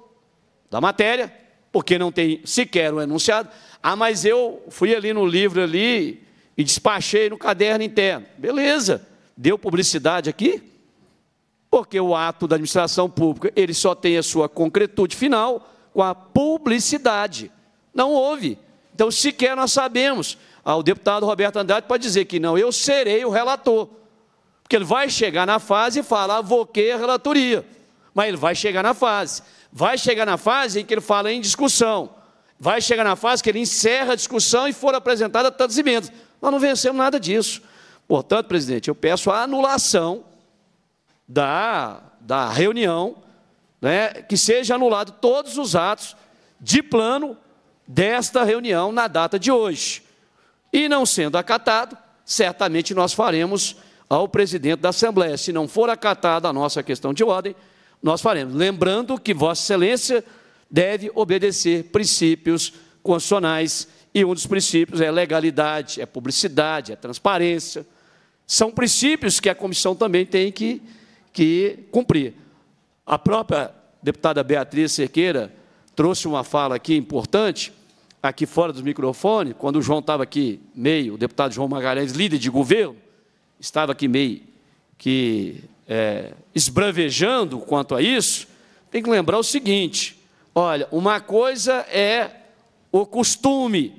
da matéria, porque não tem sequer o um enunciado. Ah, mas eu fui ali no livro ali e despachei no caderno interno. Beleza, deu publicidade aqui, porque o ato da administração pública, ele só tem a sua concretude final com a publicidade. Não houve. Então, sequer nós sabemos. Ah, o deputado Roberto Andrade pode dizer que não, eu serei o relator. Porque ele vai chegar na fase e falar, ah, voquei a relatoria. Mas ele vai chegar na fase. Vai chegar na fase em que ele fala em discussão. Vai chegar na fase que ele encerra a discussão e for apresentada tantas emendas. Nós não vencemos nada disso. Portanto, presidente, eu peço a anulação da, da reunião, né, que seja anulado todos os atos de plano desta reunião na data de hoje. E não sendo acatado, certamente nós faremos ao presidente da Assembleia. Se não for acatada a nossa questão de ordem, nós faremos. Lembrando que Vossa Excelência deve obedecer princípios constitucionais e um dos princípios é legalidade, é publicidade, é transparência. São princípios que a comissão também tem que, que cumprir. A própria deputada Beatriz Cerqueira trouxe uma fala aqui importante, aqui fora dos microfones, quando o João estava aqui meio, o deputado João Magalhães, líder de governo, estava aqui meio que é, esbravejando quanto a isso, tem que lembrar o seguinte: olha, uma coisa é o costume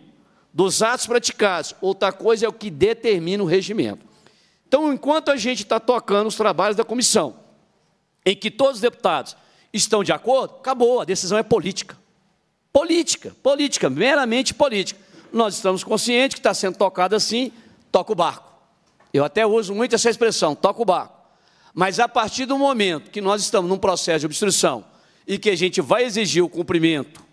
dos atos praticados, outra coisa é o que determina o regimento. Então, enquanto a gente está tocando os trabalhos da comissão, em que todos os deputados estão de acordo, acabou, a decisão é política. Política, política, meramente política. Nós estamos conscientes que está sendo tocado assim, toca o barco. Eu até uso muito essa expressão, toca o barco. Mas a partir do momento que nós estamos num processo de obstrução e que a gente vai exigir o cumprimento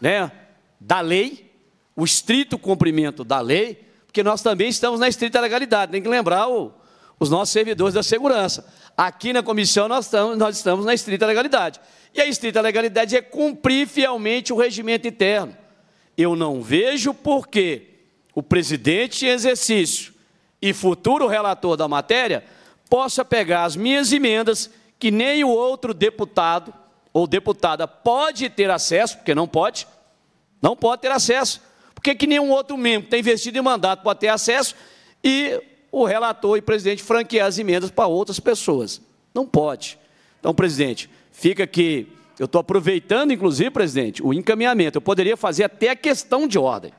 né, da lei, o estrito cumprimento da lei, porque nós também estamos na estrita legalidade, tem que lembrar o, os nossos servidores da segurança. Aqui na comissão nós estamos, nós estamos na estrita legalidade. E a estrita legalidade é cumprir fielmente o regimento interno. Eu não vejo por que o presidente em exercício e futuro relator da matéria possa pegar as minhas emendas, que nem o outro deputado ou deputada pode ter acesso, porque não pode, não pode ter acesso, porque que nenhum outro membro que tem investido em mandato pode ter acesso, e o relator e presidente franquear as emendas para outras pessoas. Não pode. Então, presidente, fica aqui. Eu estou aproveitando, inclusive, presidente, o encaminhamento. Eu poderia fazer até a questão de ordem.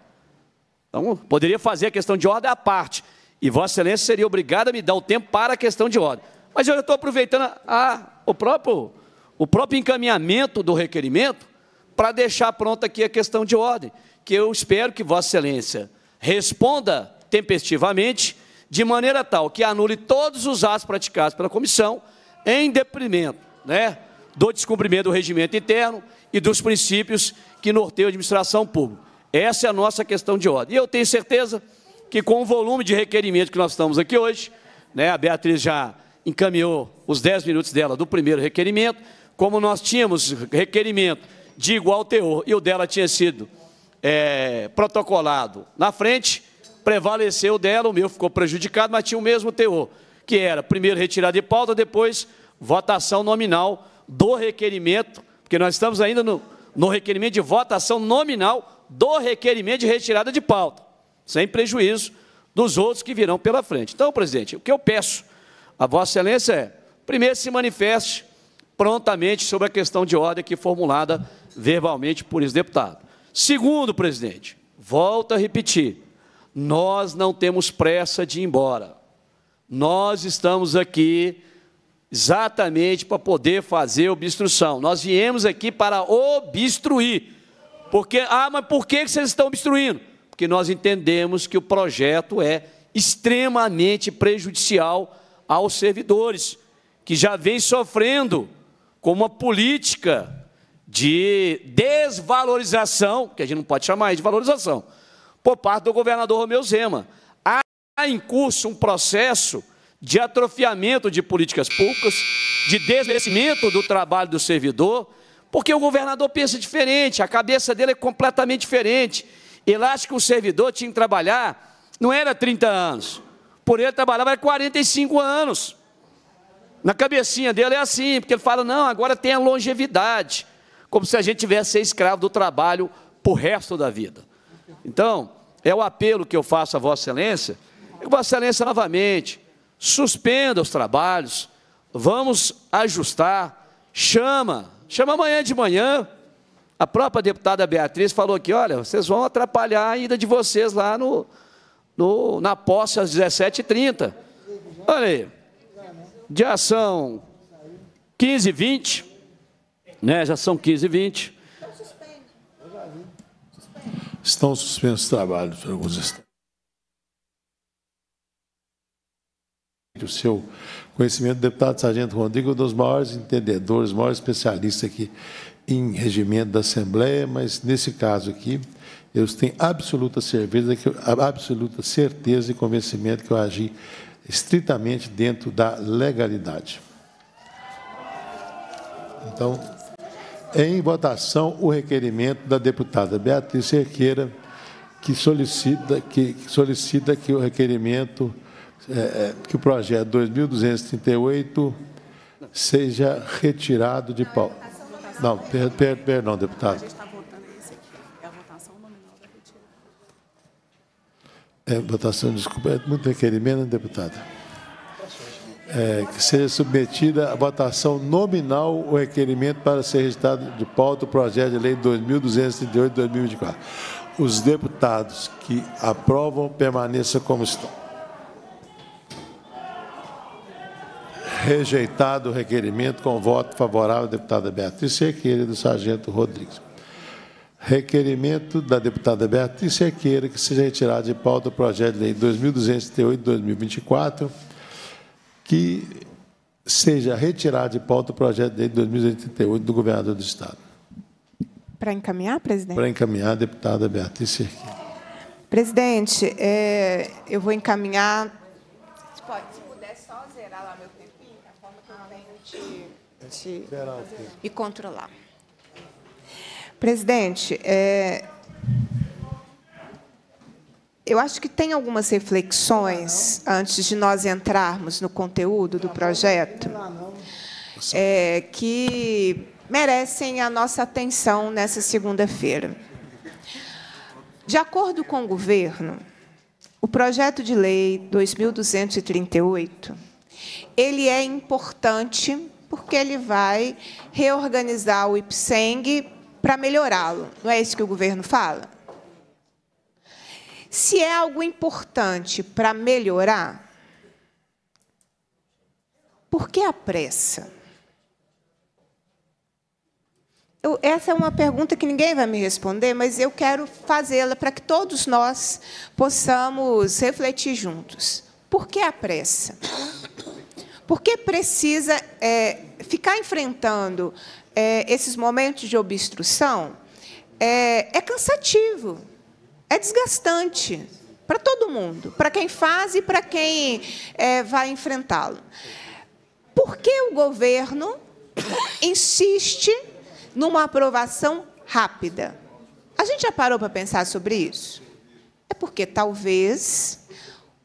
Então, poderia fazer a questão de ordem à parte, e Vossa Excelência seria obrigada a me dar o tempo para a questão de ordem. Mas eu estou aproveitando a, a, o, próprio, o próprio encaminhamento do requerimento para deixar pronta aqui a questão de ordem, que eu espero que Vossa Excelência responda tempestivamente, de maneira tal que anule todos os atos praticados pela comissão em deprimento né, do descumprimento do regimento interno e dos princípios que norteiam a administração pública. Essa é a nossa questão de ordem. E eu tenho certeza que com o volume de requerimento que nós estamos aqui hoje, né, a Beatriz já encaminhou os 10 minutos dela do primeiro requerimento, como nós tínhamos requerimento de igual teor e o dela tinha sido é, protocolado na frente, prevaleceu o dela, o meu ficou prejudicado, mas tinha o mesmo teor, que era primeiro retirada de pauta, depois votação nominal do requerimento, porque nós estamos ainda no, no requerimento de votação nominal do requerimento de retirada de pauta sem prejuízo dos outros que virão pela frente. Então, presidente, o que eu peço a Vossa Excelência é, primeiro, se manifeste prontamente sobre a questão de ordem aqui formulada verbalmente por esse deputado. Segundo, presidente, volto a repetir, nós não temos pressa de ir embora. Nós estamos aqui exatamente para poder fazer obstrução. Nós viemos aqui para obstruir. Porque, ah, mas por que vocês estão obstruindo? porque nós entendemos que o projeto é extremamente prejudicial aos servidores, que já vem sofrendo com uma política de desvalorização, que a gente não pode chamar de valorização, por parte do governador Romeu Zema. Há em curso um processo de atrofiamento de políticas públicas, de desmerecimento do trabalho do servidor, porque o governador pensa diferente, a cabeça dele é completamente diferente. E lá acho que o servidor tinha que trabalhar, não era 30 anos, por ele trabalhava 45 anos. Na cabecinha dele é assim, porque ele fala, não, agora tem a longevidade, como se a gente tivesse ser escravo do trabalho por resto da vida. Então, é o apelo que eu faço a Vossa Excelência, e Vossa Excelência novamente, suspenda os trabalhos, vamos ajustar, chama, chama amanhã de manhã, a própria deputada Beatriz falou que, olha, vocês vão atrapalhar a ida de vocês lá no, no na posse às 17h30. Olha aí. Já são 15 20 né? Já são 15 20 Estão suspensos os trabalhos para alguns estados. O seu conhecimento, deputado Sargento Rodrigo, um dos maiores entendedores, maior especialista aqui em regimento da Assembleia, mas nesse caso aqui, eu tenho absoluta certeza, que, absoluta certeza e convencimento que eu agi estritamente dentro da legalidade. Então, em votação, o requerimento da deputada Beatriz Cerqueira, que solicita que, solicita que o requerimento, é, é que o projeto 2238 seja retirado de pauta. Não, per, per, perdão, deputado. A gente está votando esse aqui. É a votação nominal da retirada. É, votação, desculpa, é muito requerimento, deputada. É, que seja submetida à votação nominal o requerimento para ser registrado de pauta o projeto de lei 2238-2024. Os deputados que aprovam permaneçam como estão. Rejeitado o requerimento com voto favorável da deputada Beatriz Sequeira e do sargento Rodrigues. Requerimento da deputada Beatriz Sequeira que seja retirado de pauta o projeto de lei 2238-2024, que seja retirado de pauta o projeto de lei 2238 do governador do Estado. Para encaminhar, presidente? Para encaminhar, deputada Beatriz Sequeira. Presidente, é, eu vou encaminhar. Pode. e controlar. Presidente, é, eu acho que tem algumas reflexões antes de nós entrarmos no conteúdo do projeto é, que merecem a nossa atenção nessa segunda-feira. De acordo com o governo, o projeto de lei 2238 ele é importante porque ele vai reorganizar o IPSENG para melhorá-lo. Não é isso que o governo fala? Se é algo importante para melhorar, por que a pressa? Eu, essa é uma pergunta que ninguém vai me responder, mas eu quero fazê-la para que todos nós possamos refletir juntos. Por que a pressa? Por que precisa é, ficar enfrentando é, esses momentos de obstrução? É, é cansativo, é desgastante para todo mundo, para quem faz e para quem é, vai enfrentá-lo. Por que o governo [coughs] insiste numa aprovação rápida? A gente já parou para pensar sobre isso? É porque talvez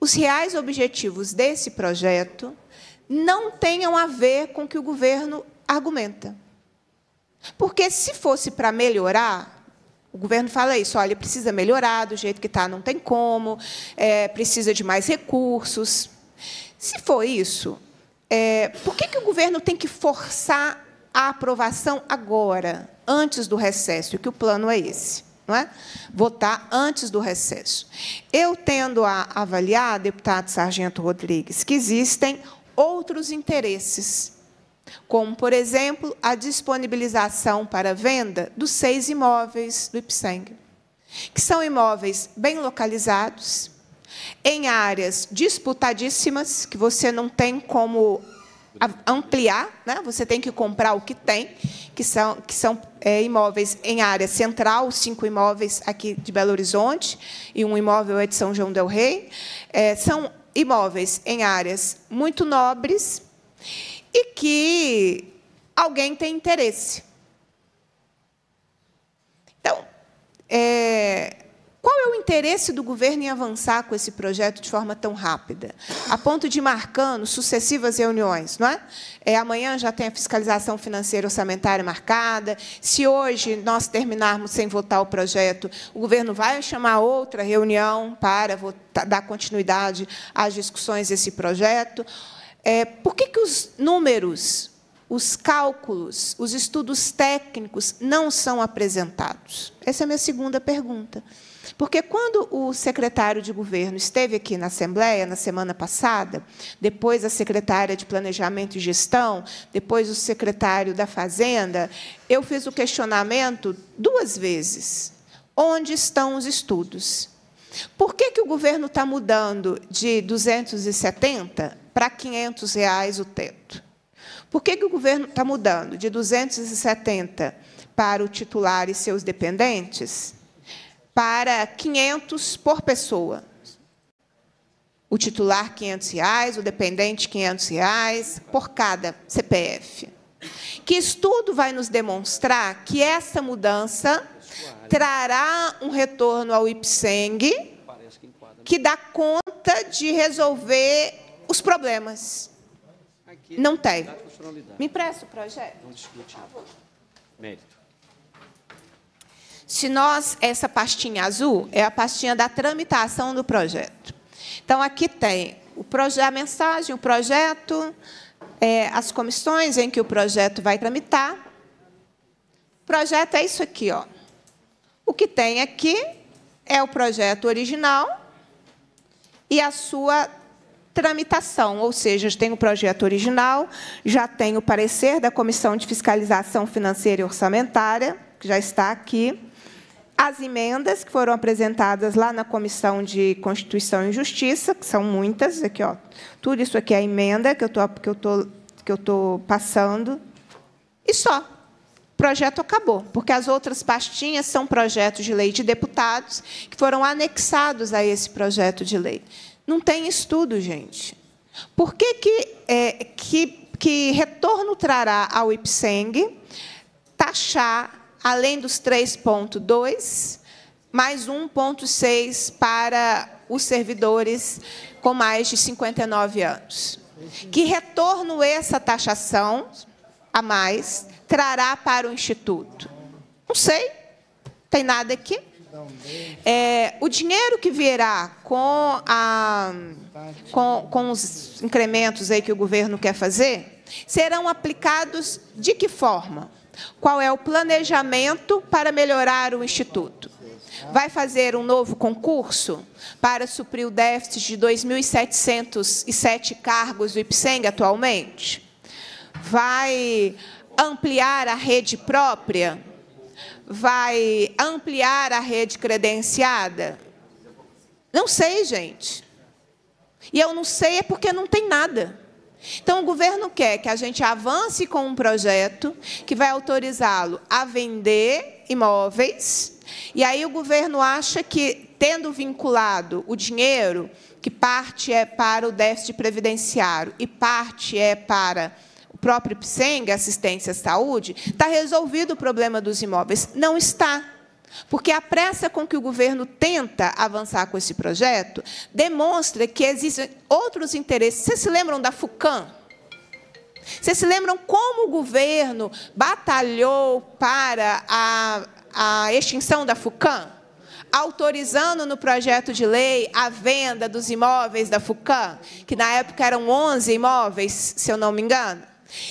os reais objetivos desse projeto não tenham a ver com o que o governo argumenta. Porque se fosse para melhorar, o governo fala isso, olha, precisa melhorar, do jeito que está não tem como, é, precisa de mais recursos. Se for isso, é, por que, que o governo tem que forçar a aprovação agora, antes do recesso? E que o plano é esse. Não é? Votar antes do recesso. Eu tendo a avaliar, deputado Sargento Rodrigues, que existem outros interesses, como, por exemplo, a disponibilização para venda dos seis imóveis do IPSENG, que são imóveis bem localizados, em áreas disputadíssimas, que você não tem como ampliar, né? você tem que comprar o que tem, que são, que são é, imóveis em área central, cinco imóveis aqui de Belo Horizonte e um imóvel é de São João del Rei. É, são imóveis em áreas muito nobres e que alguém tem interesse. Então, é, qual é o interesse do governo em avançar com esse projeto de forma tão rápida, a ponto de ir marcando sucessivas reuniões, não é? é? Amanhã já tem a fiscalização financeira orçamentária marcada. Se hoje nós terminarmos sem votar o projeto, o governo vai chamar outra reunião para votar, dar continuidade às discussões desse projeto. É, por que, que os números, os cálculos, os estudos técnicos não são apresentados? Essa é a minha segunda pergunta. Porque quando o secretário de governo esteve aqui na Assembleia na semana passada, depois a secretária de Planejamento e Gestão, depois o secretário da Fazenda, eu fiz o questionamento duas vezes. Onde estão os estudos? Por que, que o governo está mudando de 270 para 500 reais o teto? Por que, que o governo está mudando de 270 para o titular e seus dependentes para 500 por pessoa. O titular, 500 reais, o dependente, 500 reais, por cada CPF. Que estudo vai nos demonstrar que essa mudança trará um retorno ao IPSENG que dá conta de resolver os problemas. Não tem. Me empresta o projeto. Não discute. Mérito. Se nós, essa pastinha azul é a pastinha da tramitação do projeto. Então, aqui tem o a mensagem, o projeto, é, as comissões em que o projeto vai tramitar. O projeto é isso aqui. Ó. O que tem aqui é o projeto original e a sua tramitação, ou seja, tem o projeto original, já tem o parecer da Comissão de Fiscalização Financeira e Orçamentária, que já está aqui, as emendas que foram apresentadas lá na Comissão de Constituição e Justiça, que são muitas, aqui, ó, tudo isso aqui é emenda que eu tô, que eu tô, que eu tô passando, e só. O projeto acabou, porque as outras pastinhas são projetos de lei de deputados que foram anexados a esse projeto de lei. Não tem estudo, gente. Por que, que, é, que, que retorno trará ao IPSENG taxar além dos 3,2, mais 1,6 para os servidores com mais de 59 anos. Que retorno essa taxação a mais trará para o Instituto? Não sei, tem nada aqui. É, o dinheiro que virá com, a, com, com os incrementos aí que o governo quer fazer serão aplicados de que forma? qual é o planejamento para melhorar o Instituto. Vai fazer um novo concurso para suprir o déficit de 2.707 cargos do IPSENG atualmente? Vai ampliar a rede própria? Vai ampliar a rede credenciada? Não sei, gente. E eu não sei é porque não tem nada. Então, o governo quer que a gente avance com um projeto que vai autorizá-lo a vender imóveis. E aí o governo acha que, tendo vinculado o dinheiro, que parte é para o déficit previdenciário e parte é para o próprio PSENG, assistência à saúde, está resolvido o problema dos imóveis. Não está. Porque a pressa com que o governo tenta avançar com esse projeto demonstra que existem outros interesses. Vocês se lembram da FUCAM? Vocês se lembram como o governo batalhou para a, a extinção da FUCAM? autorizando no projeto de lei a venda dos imóveis da FUCAM, que na época eram 11 imóveis, se eu não me engano.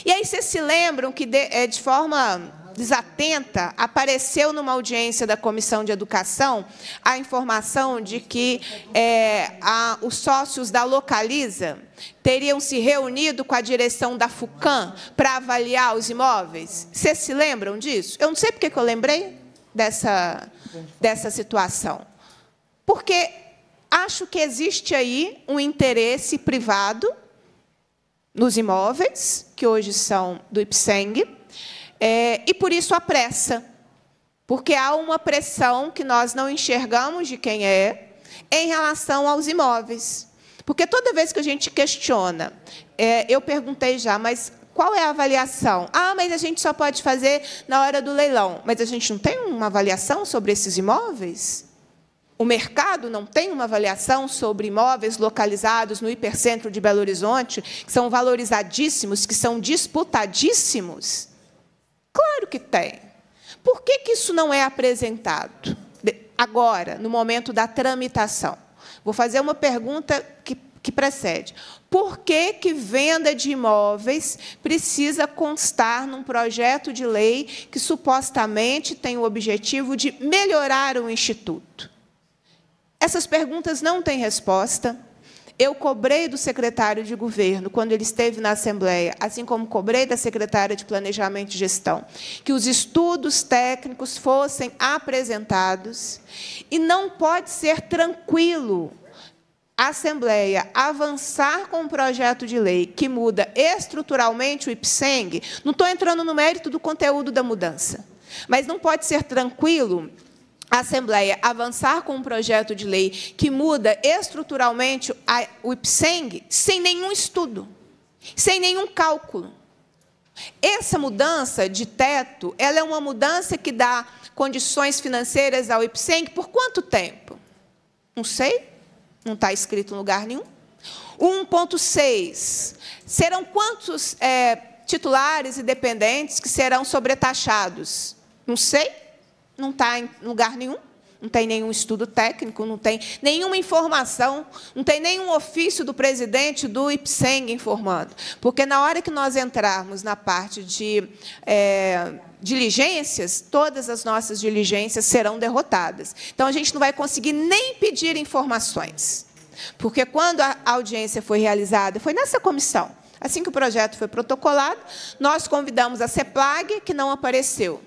E aí vocês se lembram que, de, eh, de forma desatenta, apareceu numa audiência da Comissão de Educação a informação de que é, a, os sócios da Localiza teriam se reunido com a direção da FUCAM para avaliar os imóveis. Vocês se lembram disso? Eu não sei porque que eu lembrei dessa, dessa situação. Porque acho que existe aí um interesse privado nos imóveis, que hoje são do IPSENG, é, e por isso a pressa, porque há uma pressão que nós não enxergamos de quem é em relação aos imóveis. Porque toda vez que a gente questiona, é, eu perguntei já, mas qual é a avaliação? Ah, mas a gente só pode fazer na hora do leilão. Mas a gente não tem uma avaliação sobre esses imóveis? O mercado não tem uma avaliação sobre imóveis localizados no hipercentro de Belo Horizonte, que são valorizadíssimos, que são disputadíssimos? Claro que tem. Por que, que isso não é apresentado agora, no momento da tramitação? Vou fazer uma pergunta que, que precede. Por que, que venda de imóveis precisa constar num projeto de lei que supostamente tem o objetivo de melhorar o Instituto? Essas perguntas não têm resposta. Eu cobrei do secretário de governo, quando ele esteve na Assembleia, assim como cobrei da secretária de Planejamento e Gestão, que os estudos técnicos fossem apresentados. E não pode ser tranquilo a Assembleia avançar com um projeto de lei que muda estruturalmente o IPSENG, não estou entrando no mérito do conteúdo da mudança, mas não pode ser tranquilo a Assembleia avançar com um projeto de lei que muda estruturalmente a, o IPSENG sem nenhum estudo, sem nenhum cálculo. Essa mudança de teto, ela é uma mudança que dá condições financeiras ao IPSENG por quanto tempo? Não sei, não está escrito em lugar nenhum. 1.6, serão quantos é, titulares e dependentes que serão sobretaxados? Não sei não está em lugar nenhum, não tem nenhum estudo técnico, não tem nenhuma informação, não tem nenhum ofício do presidente do IPSENG informando. Porque na hora que nós entrarmos na parte de é, diligências, todas as nossas diligências serão derrotadas. Então, a gente não vai conseguir nem pedir informações. Porque quando a audiência foi realizada, foi nessa comissão, assim que o projeto foi protocolado, nós convidamos a CEPLAG, que não apareceu.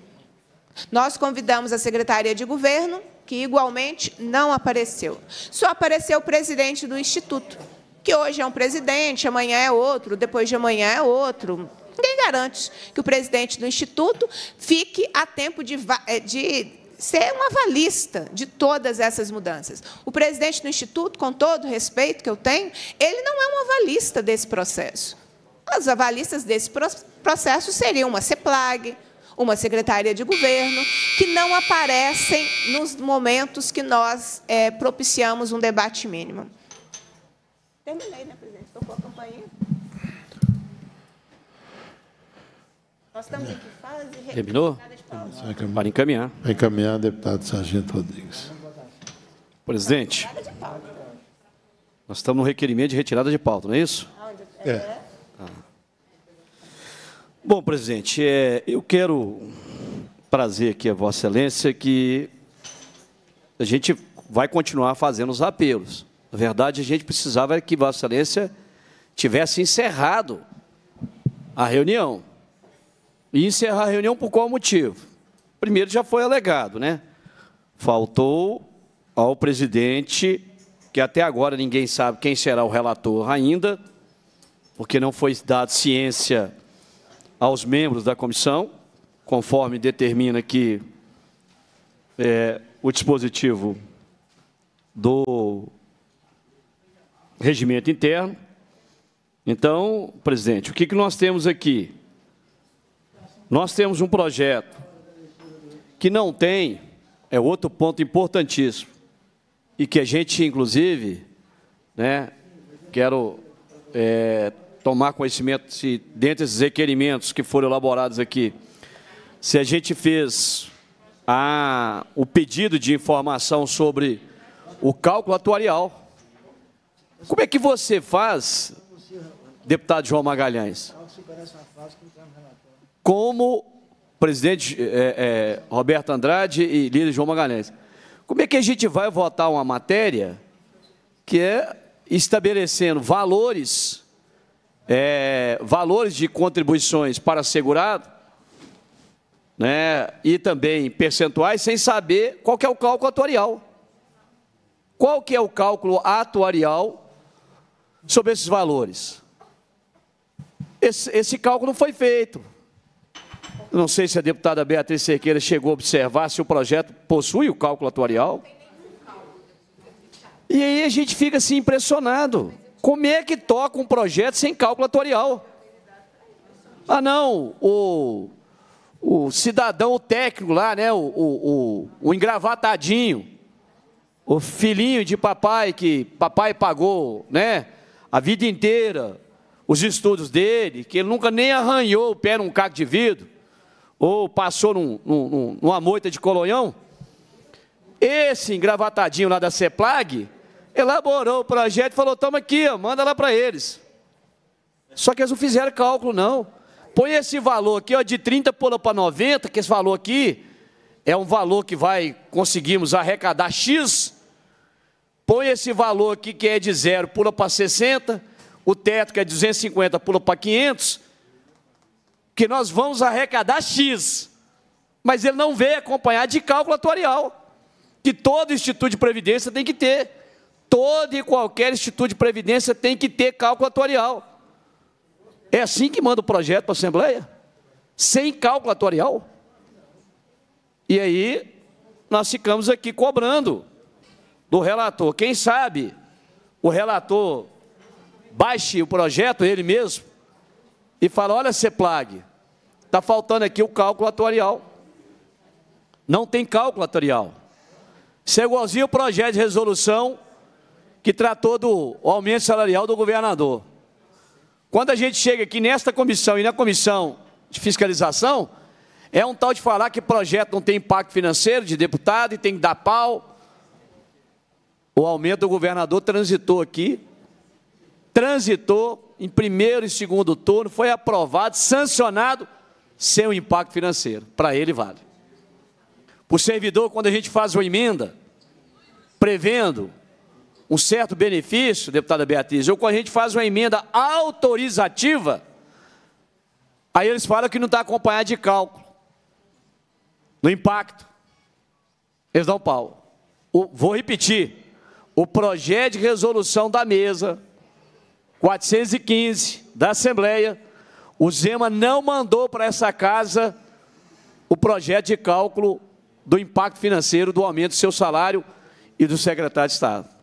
Nós convidamos a Secretaria de Governo, que igualmente não apareceu. Só apareceu o presidente do Instituto, que hoje é um presidente, amanhã é outro, depois de amanhã é outro. Ninguém garante que o presidente do Instituto fique a tempo de, eh, de ser um avalista de todas essas mudanças. O presidente do Instituto, com todo o respeito que eu tenho, ele não é um avalista desse processo. As avalistas desse processo seriam uma CEPLAG, uma secretária de governo, que não aparecem nos momentos que nós é, propiciamos um debate mínimo. Terminei, né, presidente? Tocou a campainha? Nós estamos em que fase? Terminou? Para encaminhar. Para encaminhar, deputado Sargento Rodrigues. Presidente, nós estamos no requerimento de retirada de pauta, não é isso? É. é. Bom, presidente, é, eu quero prazer aqui a Vossa Excelência que a gente vai continuar fazendo os apelos. Na verdade, a gente precisava que Vossa Excelência tivesse encerrado a reunião. E encerrar a reunião por qual motivo? Primeiro, já foi alegado, né? Faltou ao presidente, que até agora ninguém sabe quem será o relator ainda, porque não foi dado ciência aos membros da comissão, conforme determina aqui é, o dispositivo do regimento interno. Então, presidente, o que, que nós temos aqui? Nós temos um projeto que não tem, é outro ponto importantíssimo, e que a gente, inclusive, né, quero é, tomar conhecimento se, dentre esses requerimentos que foram elaborados aqui, se a gente fez a, o pedido de informação sobre o cálculo atuarial. Como é que você faz, deputado João Magalhães? Como presidente é, é, Roberto Andrade e líder João Magalhães, como é que a gente vai votar uma matéria que é estabelecendo valores é, valores de contribuições para segurado, né, e também percentuais, sem saber qual é o cálculo atuarial. Qual que é o cálculo atuarial sobre esses valores? Esse, esse cálculo não foi feito. Não sei se a deputada Beatriz Cerqueira chegou a observar se o projeto possui o cálculo atuarial. E aí a gente fica assim impressionado. Como é que toca um projeto sem cálculo atorial? Ah, não, o, o cidadão, o técnico lá, né, o, o, o, o engravatadinho, o filhinho de papai que papai pagou, né, a vida inteira, os estudos dele, que ele nunca nem arranhou o pé num caco de vidro, ou passou num, num, numa moita de colonhão, esse engravatadinho lá da CEPLAG, elaborou o projeto e falou: toma aqui, ó, manda lá para eles. Só que eles não fizeram cálculo, não. Põe esse valor aqui, ó, de 30 pula para 90, que esse valor aqui é um valor que vai conseguimos arrecadar X. Põe esse valor aqui que é de zero, pula para 60, o teto que é 250, pula para 500, que nós vamos arrecadar X. Mas ele não veio acompanhar de cálculo atuarial, que todo instituto de previdência tem que ter. Toda e qualquer instituto de previdência tem que ter cálculo atuarial. É assim que manda o projeto para a Assembleia? Sem cálculo atuarial? E aí, nós ficamos aqui cobrando do relator. Quem sabe o relator baixe o projeto, ele mesmo, e fala, olha, CEPLAG, está faltando aqui o cálculo atuarial. Não tem cálculo atuarial. Isso é igualzinho o projeto de resolução que tratou do aumento salarial do governador. Quando a gente chega aqui nesta comissão e na comissão de fiscalização, é um tal de falar que projeto não tem impacto financeiro de deputado e tem que dar pau. O aumento do governador transitou aqui, transitou em primeiro e segundo turno, foi aprovado, sancionado, sem o impacto financeiro. Para ele vale. Para o servidor, quando a gente faz uma emenda, prevendo um certo benefício, deputada Beatriz, ou quando a gente faz uma emenda autorizativa, aí eles falam que não está acompanhado de cálculo, no impacto. Eles dão pau. O, vou repetir, o projeto de resolução da mesa, 415 da Assembleia, o Zema não mandou para essa casa o projeto de cálculo do impacto financeiro do aumento do seu salário e do secretário de Estado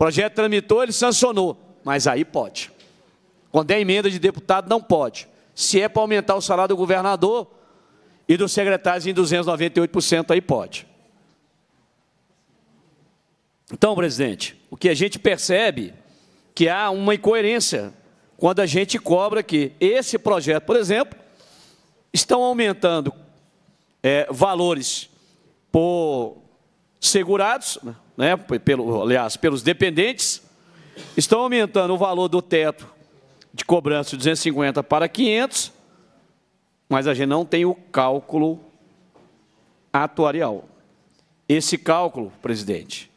projeto tramitou, ele sancionou, mas aí pode. Quando é emenda de deputado, não pode. Se é para aumentar o salário do governador e dos secretários em 298%, aí pode. Então, presidente, o que a gente percebe que há uma incoerência quando a gente cobra que esse projeto, por exemplo, estão aumentando é, valores por segurados, né? né, pelo, aliás, pelos dependentes, estão aumentando o valor do teto de cobrança de 250 para 500, mas a gente não tem o cálculo atuarial. Esse cálculo, presidente,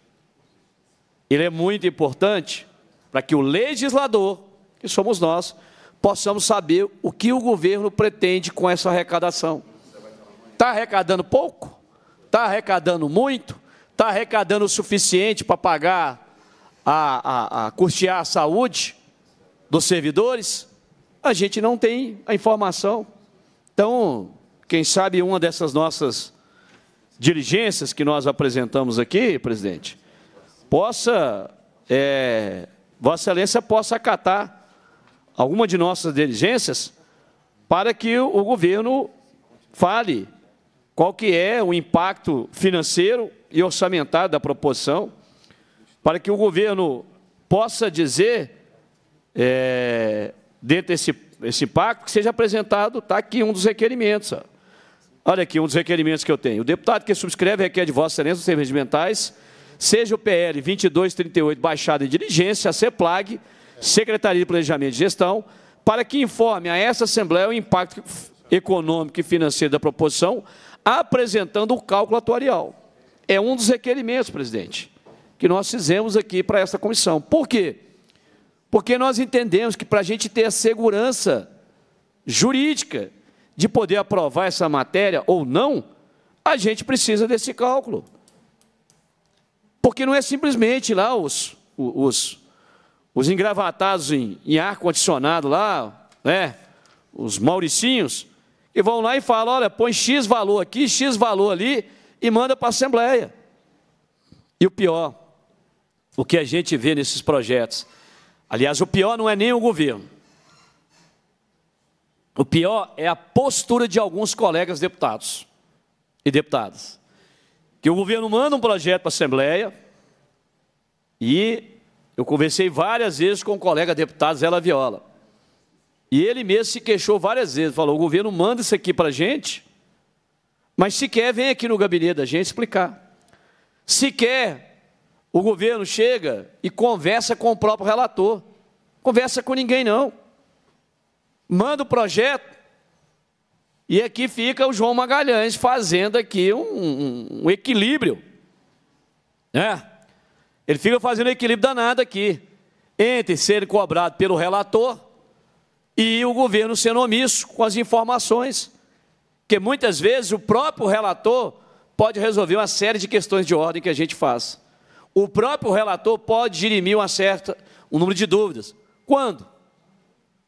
ele é muito importante para que o legislador, que somos nós, possamos saber o que o governo pretende com essa arrecadação. Está arrecadando pouco? Está arrecadando muito? está arrecadando o suficiente para pagar, a, a, a custear a saúde dos servidores? A gente não tem a informação. Então, quem sabe uma dessas nossas diligências que nós apresentamos aqui, presidente, possa, é, Vossa Excelência possa acatar alguma de nossas diligências para que o governo fale qual que é o impacto financeiro e orçamentada a proposição para que o governo possa dizer, é, dentro desse esse pacto, que seja apresentado, está aqui um dos requerimentos. Ó. Olha aqui um dos requerimentos que eu tenho. O deputado que subscreve requer de Vossa Excelência os serviços regimentais, seja o PL 2238 baixado em diligência, a CEPLAG, Secretaria de Planejamento e Gestão, para que informe a essa Assembleia o impacto econômico e financeiro da proposição, apresentando o cálculo atuarial. É um dos requerimentos, presidente, que nós fizemos aqui para essa comissão. Por quê? Porque nós entendemos que para a gente ter a segurança jurídica de poder aprovar essa matéria ou não, a gente precisa desse cálculo. Porque não é simplesmente lá os, os, os engravatados em, em ar-condicionado lá, né, os mauricinhos, que vão lá e falam, olha, põe X valor aqui, X valor ali, e manda para a Assembleia. E o pior, o que a gente vê nesses projetos. Aliás, o pior não é nem o governo. O pior é a postura de alguns colegas deputados e deputadas. Que o governo manda um projeto para a Assembleia e eu conversei várias vezes com o colega deputado Zé Laviola. E ele mesmo se queixou várias vezes, falou, o governo manda isso aqui para a gente mas se quer, vem aqui no gabinete da gente explicar. Se quer, o governo chega e conversa com o próprio relator. Conversa com ninguém, não. Manda o projeto. E aqui fica o João Magalhães fazendo aqui um, um, um equilíbrio. Né? Ele fica fazendo um equilíbrio danado aqui. Entre ser cobrado pelo relator e o governo sendo omisso com as informações. Porque muitas vezes o próprio relator pode resolver uma série de questões de ordem que a gente faz. O próprio relator pode dirimir uma certa, um número de dúvidas. Quando?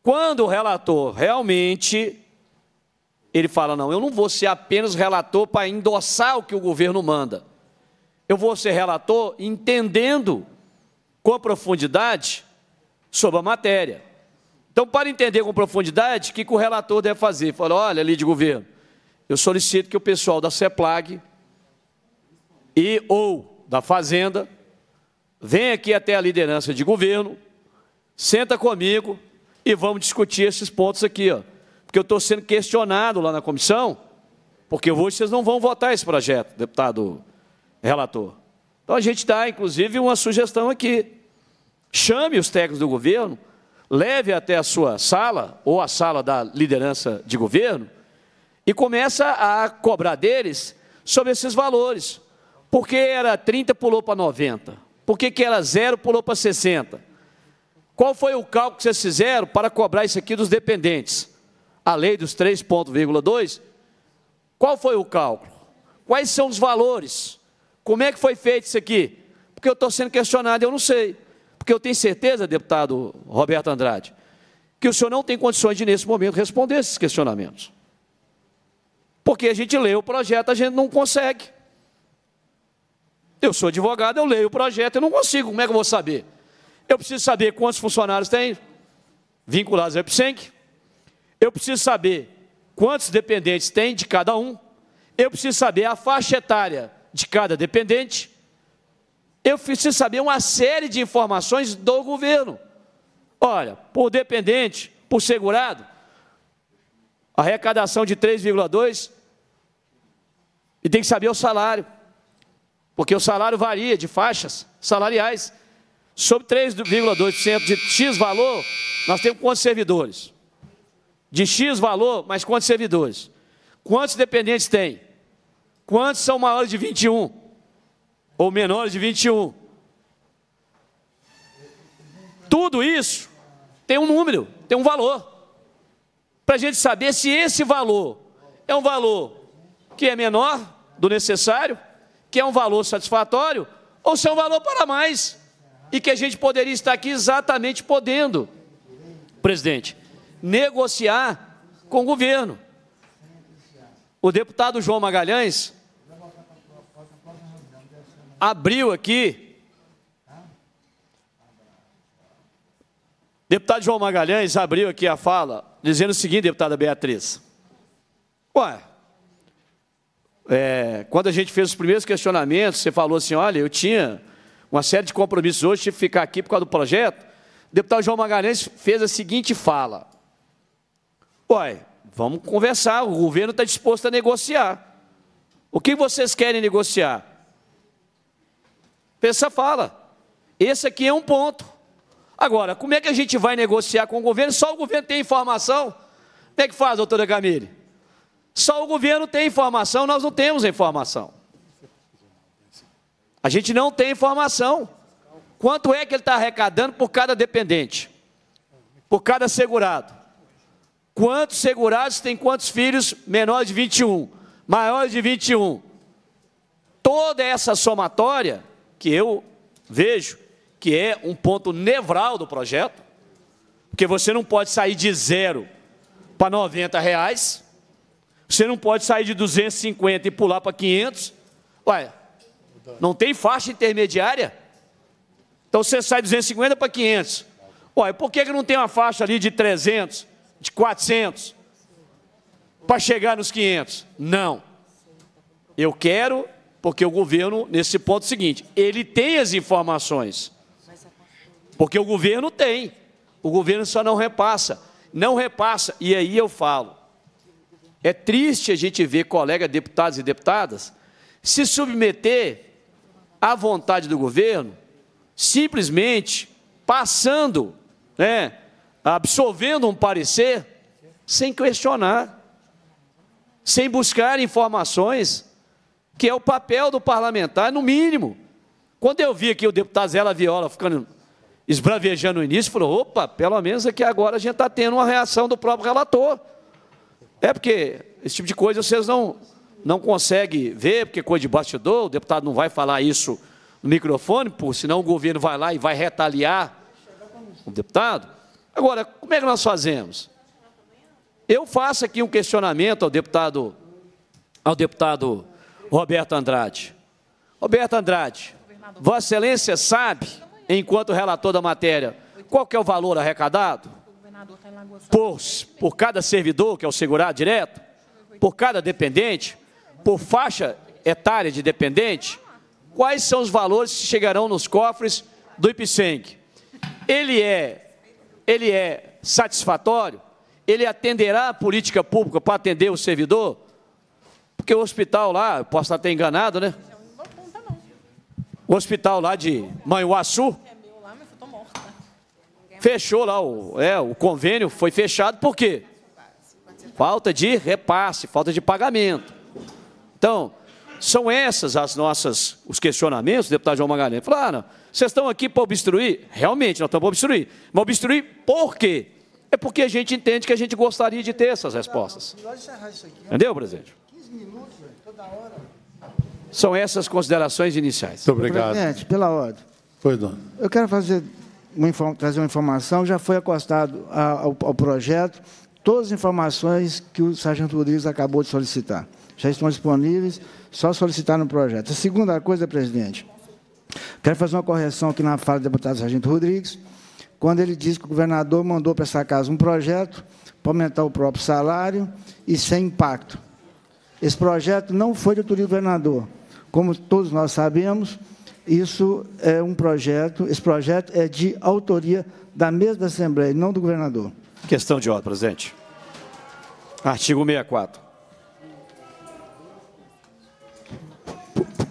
Quando o relator realmente ele fala: não, eu não vou ser apenas relator para endossar o que o governo manda. Eu vou ser relator entendendo com profundidade sobre a matéria. Então, para entender com profundidade, o que, o relator deve fazer? Fala, olha ali de governo, eu solicito que o pessoal da CEPLAG e ou da Fazenda venha aqui até a liderança de governo, senta comigo e vamos discutir esses pontos aqui, ó. Porque eu estou sendo questionado lá na comissão, porque vocês não vão votar esse projeto, deputado relator. Então a gente dá, inclusive, uma sugestão aqui. Chame os técnicos do governo, leve até a sua sala, ou a sala da liderança de governo, e começa a cobrar deles sobre esses valores. Por que era 30, pulou para 90? Por que, que era zero, pulou para 60? Qual foi o cálculo que vocês fizeram para cobrar isso aqui dos dependentes? A lei dos 3,2? Qual foi o cálculo? Quais são os valores? Como é que foi feito isso aqui? Porque eu estou sendo questionado, eu não sei. Porque eu tenho certeza, deputado Roberto Andrade, que o senhor não tem condições de, nesse momento, responder esses questionamentos. Porque a gente lê o projeto, a gente não consegue. Eu sou advogado, eu leio o projeto, eu não consigo, como é que eu vou saber? Eu preciso saber quantos funcionários tem vinculados ao EPSENC, eu preciso saber quantos dependentes tem de cada um, eu preciso saber a faixa etária de cada dependente, eu preciso saber uma série de informações do governo. Olha, por dependente, por segurado, arrecadação de 3,2 e tem que saber o salário, porque o salário varia de faixas salariais. Sobre 3,2% de X valor, nós temos quantos servidores? De X valor, mas quantos servidores? Quantos dependentes tem? Quantos são maiores de 21? Ou menores de 21? Tudo isso tem um número, tem um valor. Para a gente saber se esse valor é um valor que é menor do necessário, que é um valor satisfatório, ou se é um valor para mais, e que a gente poderia estar aqui exatamente podendo, presidente, negociar com o governo. O deputado João Magalhães abriu aqui. Deputado João Magalhães abriu aqui a fala, dizendo o seguinte, deputada Beatriz. Ué, é, quando a gente fez os primeiros questionamentos, você falou assim: olha, eu tinha uma série de compromissos hoje, tive que ficar aqui por causa do projeto. O deputado João Magalhães fez a seguinte fala: Uai, vamos conversar, o governo está disposto a negociar. O que vocês querem negociar? Pensa, fala. Esse aqui é um ponto. Agora, como é que a gente vai negociar com o governo? Só o governo tem informação. Como é que faz, doutora Camille? Só o governo tem informação, nós não temos informação. A gente não tem informação. Quanto é que ele está arrecadando por cada dependente? Por cada segurado? Quantos segurados têm quantos filhos menores de 21? Maiores de 21? Toda essa somatória que eu vejo que é um ponto nevral do projeto, porque você não pode sair de zero para 90 reais, você não pode sair de 250 e pular para 500. Ué, não tem faixa intermediária? Então você sai de 250 para 500. Ué, por que, que não tem uma faixa ali de 300, de 400, para chegar nos 500? Não. Eu quero, porque o governo, nesse ponto é seguinte, ele tem as informações. Porque o governo tem. O governo só não repassa. Não repassa. E aí eu falo é triste a gente ver colegas deputados e deputadas se submeter à vontade do governo, simplesmente passando, né, absorvendo um parecer sem questionar, sem buscar informações, que é o papel do parlamentar, no mínimo. Quando eu vi aqui o deputado Zé Viola ficando esbravejando no início, falou: opa, pelo menos aqui agora a gente está tendo uma reação do próprio relator. É porque esse tipo de coisa vocês não, não conseguem ver, porque é coisa de bastidor, o deputado não vai falar isso no microfone, por, senão o governo vai lá e vai retaliar o deputado. Agora, como é que nós fazemos? Eu faço aqui um questionamento ao deputado, ao deputado Roberto Andrade. Roberto Andrade, Vossa Excelência sabe, enquanto relator da matéria, qual que é o valor arrecadado? Tá por, por cada servidor, que é o segurado direto, por cada dependente, por faixa etária de dependente, quais são os valores que chegarão nos cofres do IPSENG? Ele é, ele é satisfatório? Ele atenderá a política pública para atender o servidor? Porque o hospital lá, posso estar até enganado, né? O hospital lá de Manhuaçu, fechou lá, o, é, o convênio foi fechado por quê? Falta de repasse, falta de pagamento. Então, são essas as nossas, os questionamentos, deputado João Magalhães. Falaram, ah, vocês estão aqui para obstruir? Realmente, nós estamos para obstruir. Mas obstruir por quê? É porque a gente entende que a gente gostaria de ter essas respostas. Entendeu, presidente? 15 minutos, toda hora. São essas considerações iniciais. Muito obrigado. Presidente, pela ordem. Pois não. Eu quero fazer uma, trazer uma informação, já foi acostado ao, ao projeto todas as informações que o Sargento Rodrigues acabou de solicitar. Já estão disponíveis, só solicitar no projeto. A segunda coisa, presidente, quero fazer uma correção aqui na fala do deputado Sargento Rodrigues, quando ele disse que o governador mandou para essa casa um projeto para aumentar o próprio salário e sem impacto. Esse projeto não foi de autoria do governador. Como todos nós sabemos, isso é um projeto, esse projeto é de autoria da mesma Assembleia, não do governador. Questão de ordem, presidente. Artigo 64.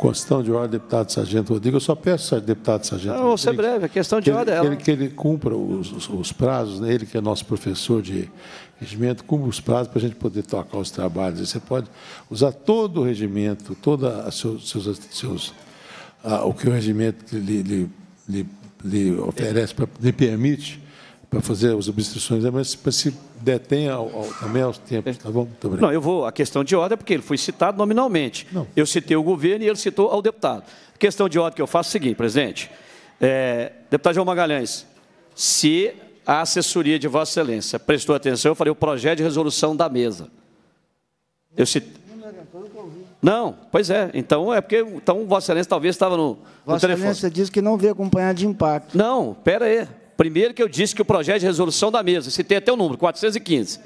Questão de ordem, deputado Sargento Rodrigo. Eu só peço, deputado Sargento Não, ah, Rodrigo. Vou breve, a é questão de que ordem ele, é. Ela. Que ele cumpra os, os, os prazos, né? ele que é nosso professor de regimento, cumpra os prazos para a gente poder tocar os trabalhos. Você pode usar todo o regimento, todos os seus, seus, seus ah, o que o regimento lhe, lhe, lhe, lhe oferece, pra, lhe permite para fazer as obstruções, é, mas para se detém ao, ao, também aos tempos, tá bom? Não, eu vou, a questão de ordem é porque ele foi citado nominalmente. Não. Eu citei o governo e ele citou ao deputado. A questão de ordem que eu faço é a seguinte, presidente. É, deputado João Magalhães, se a assessoria de Vossa Excelência prestou atenção, eu falei o projeto de resolução da mesa. Eu citei não, pois é. Então é porque então Vossa Excelência talvez estava no, Vossa no telefone. Vossa Excelência disse que não veio acompanhado de impacto. Não, pera aí. Primeiro que eu disse que o projeto de resolução da mesa, citei até o número, 415.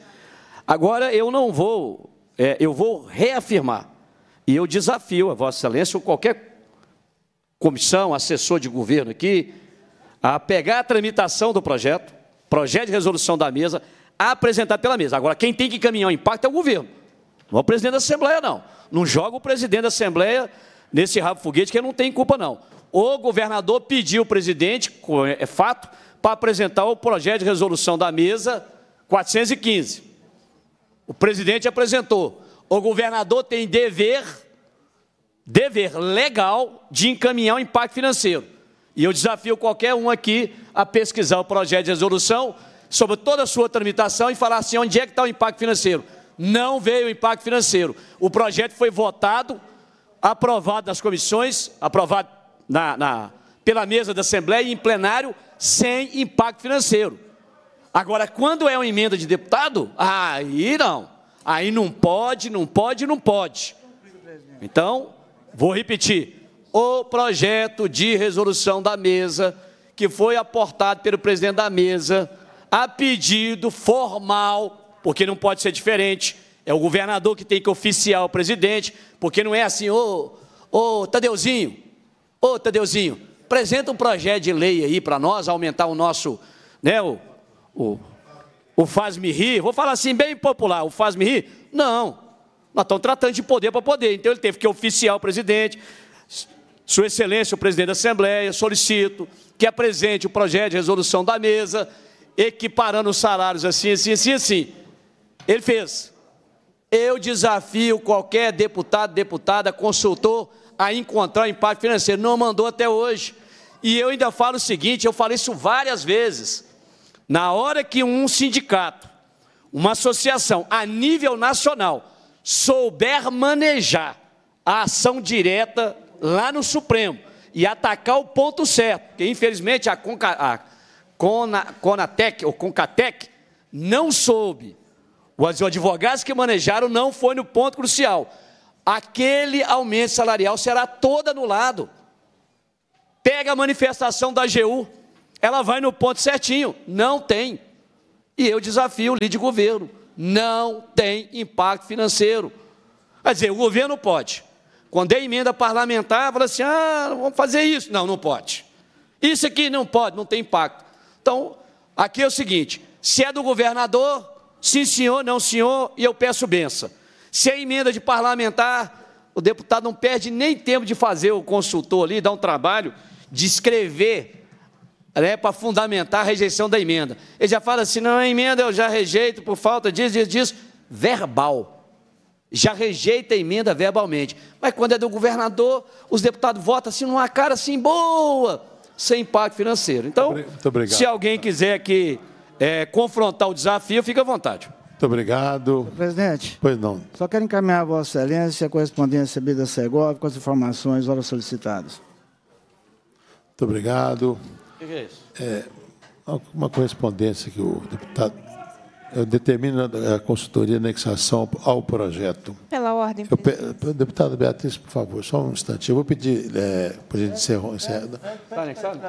Agora eu não vou, é, eu vou reafirmar. E eu desafio a Vossa Excelência ou qualquer comissão, assessor de governo aqui, a pegar a tramitação do projeto, projeto de resolução da mesa, apresentar pela mesa. Agora, quem tem que encaminhar o impacto é o governo. Não é o presidente da Assembleia, não. Não joga o presidente da Assembleia nesse rabo foguete, que ele não tem culpa, não. O governador pediu o presidente, é fato, para apresentar o projeto de resolução da mesa 415. O presidente apresentou. O governador tem dever, dever legal, de encaminhar o impacto financeiro. E eu desafio qualquer um aqui a pesquisar o projeto de resolução sobre toda a sua tramitação e falar assim, onde é que está o impacto financeiro? não veio impacto financeiro. O projeto foi votado, aprovado nas comissões, aprovado na, na, pela mesa da Assembleia e em plenário, sem impacto financeiro. Agora, quando é uma emenda de deputado, aí não. Aí não pode, não pode, não pode. Então, vou repetir. O projeto de resolução da mesa, que foi aportado pelo presidente da mesa, a pedido formal porque não pode ser diferente. É o governador que tem que oficiar o presidente, porque não é assim, ô, ô Tadeuzinho, ô Tadeuzinho, apresenta um projeto de lei aí para nós, aumentar o nosso, né, o, o, o faz-me rir, vou falar assim bem popular, o faz-me rir? Não, nós estamos tratando de poder para poder, então ele teve que oficiar o presidente, sua excelência, o presidente da Assembleia, solicito que apresente o projeto de resolução da mesa, equiparando os salários assim, assim, assim, assim. Ele fez. Eu desafio qualquer deputado, deputada, consultor a encontrar impacto financeiro. Não mandou até hoje. E eu ainda falo o seguinte: eu falei isso várias vezes. Na hora que um sindicato, uma associação a nível nacional, souber manejar a ação direta lá no Supremo e atacar o ponto certo, porque infelizmente a, Conca, a Conatec ou Concatec não soube os advogados que manejaram não foi no ponto crucial. Aquele aumento salarial será todo anulado. Pega a manifestação da AGU, ela vai no ponto certinho. Não tem. E eu desafio o líder governo. Não tem impacto financeiro. Quer dizer, o governo pode. Quando é emenda parlamentar, fala assim: ah, vamos fazer isso. Não, não pode. Isso aqui não pode, não tem impacto. Então, aqui é o seguinte: se é do governador, Sim, senhor, não, senhor, e eu peço benção. Se é emenda de parlamentar, o deputado não perde nem tempo de fazer o consultor ali, dar um trabalho, de escrever né, para fundamentar a rejeição da emenda. Ele já fala assim: não, a emenda eu já rejeito por falta disso, disso, disso. Verbal. Já rejeita a emenda verbalmente. Mas quando é do governador, os deputados votam assim numa cara assim boa, sem impacto financeiro. Então, se alguém quiser que é, confrontar o desafio, fica à vontade. Muito obrigado. Senhor presidente. Pois não. Só quero encaminhar a Vossa Excelência a correspondência B da Segov com as informações, ora solicitadas. Muito obrigado. O que, é isso? É, uma correspondência que o deputado. Eu determino né, a consultoria de anexação ao projeto. Pela ordem. pe... deputada Beatriz, por favor, só um instante. Eu vou pedir, é, gente encerrar. Está tá anexado?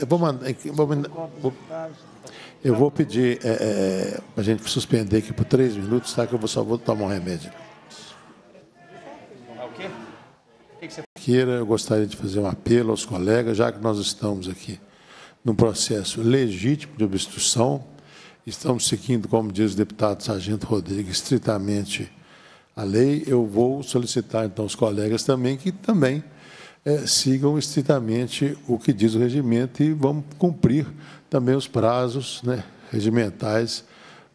Eu vou mandar. Vou mandar vou... Eu vou pedir é, é, a gente suspender aqui por três minutos, tá? Que eu só vou tomar um remédio. Ah, o que, você... Queira, eu gostaria de fazer um apelo aos colegas, já que nós estamos aqui num processo legítimo de obstrução, estamos seguindo, como diz o deputado Sargento Rodrigues, estritamente a lei, eu vou solicitar, então, aos colegas também que também é, sigam estritamente o que diz o regimento e vamos cumprir também os prazos né, regimentais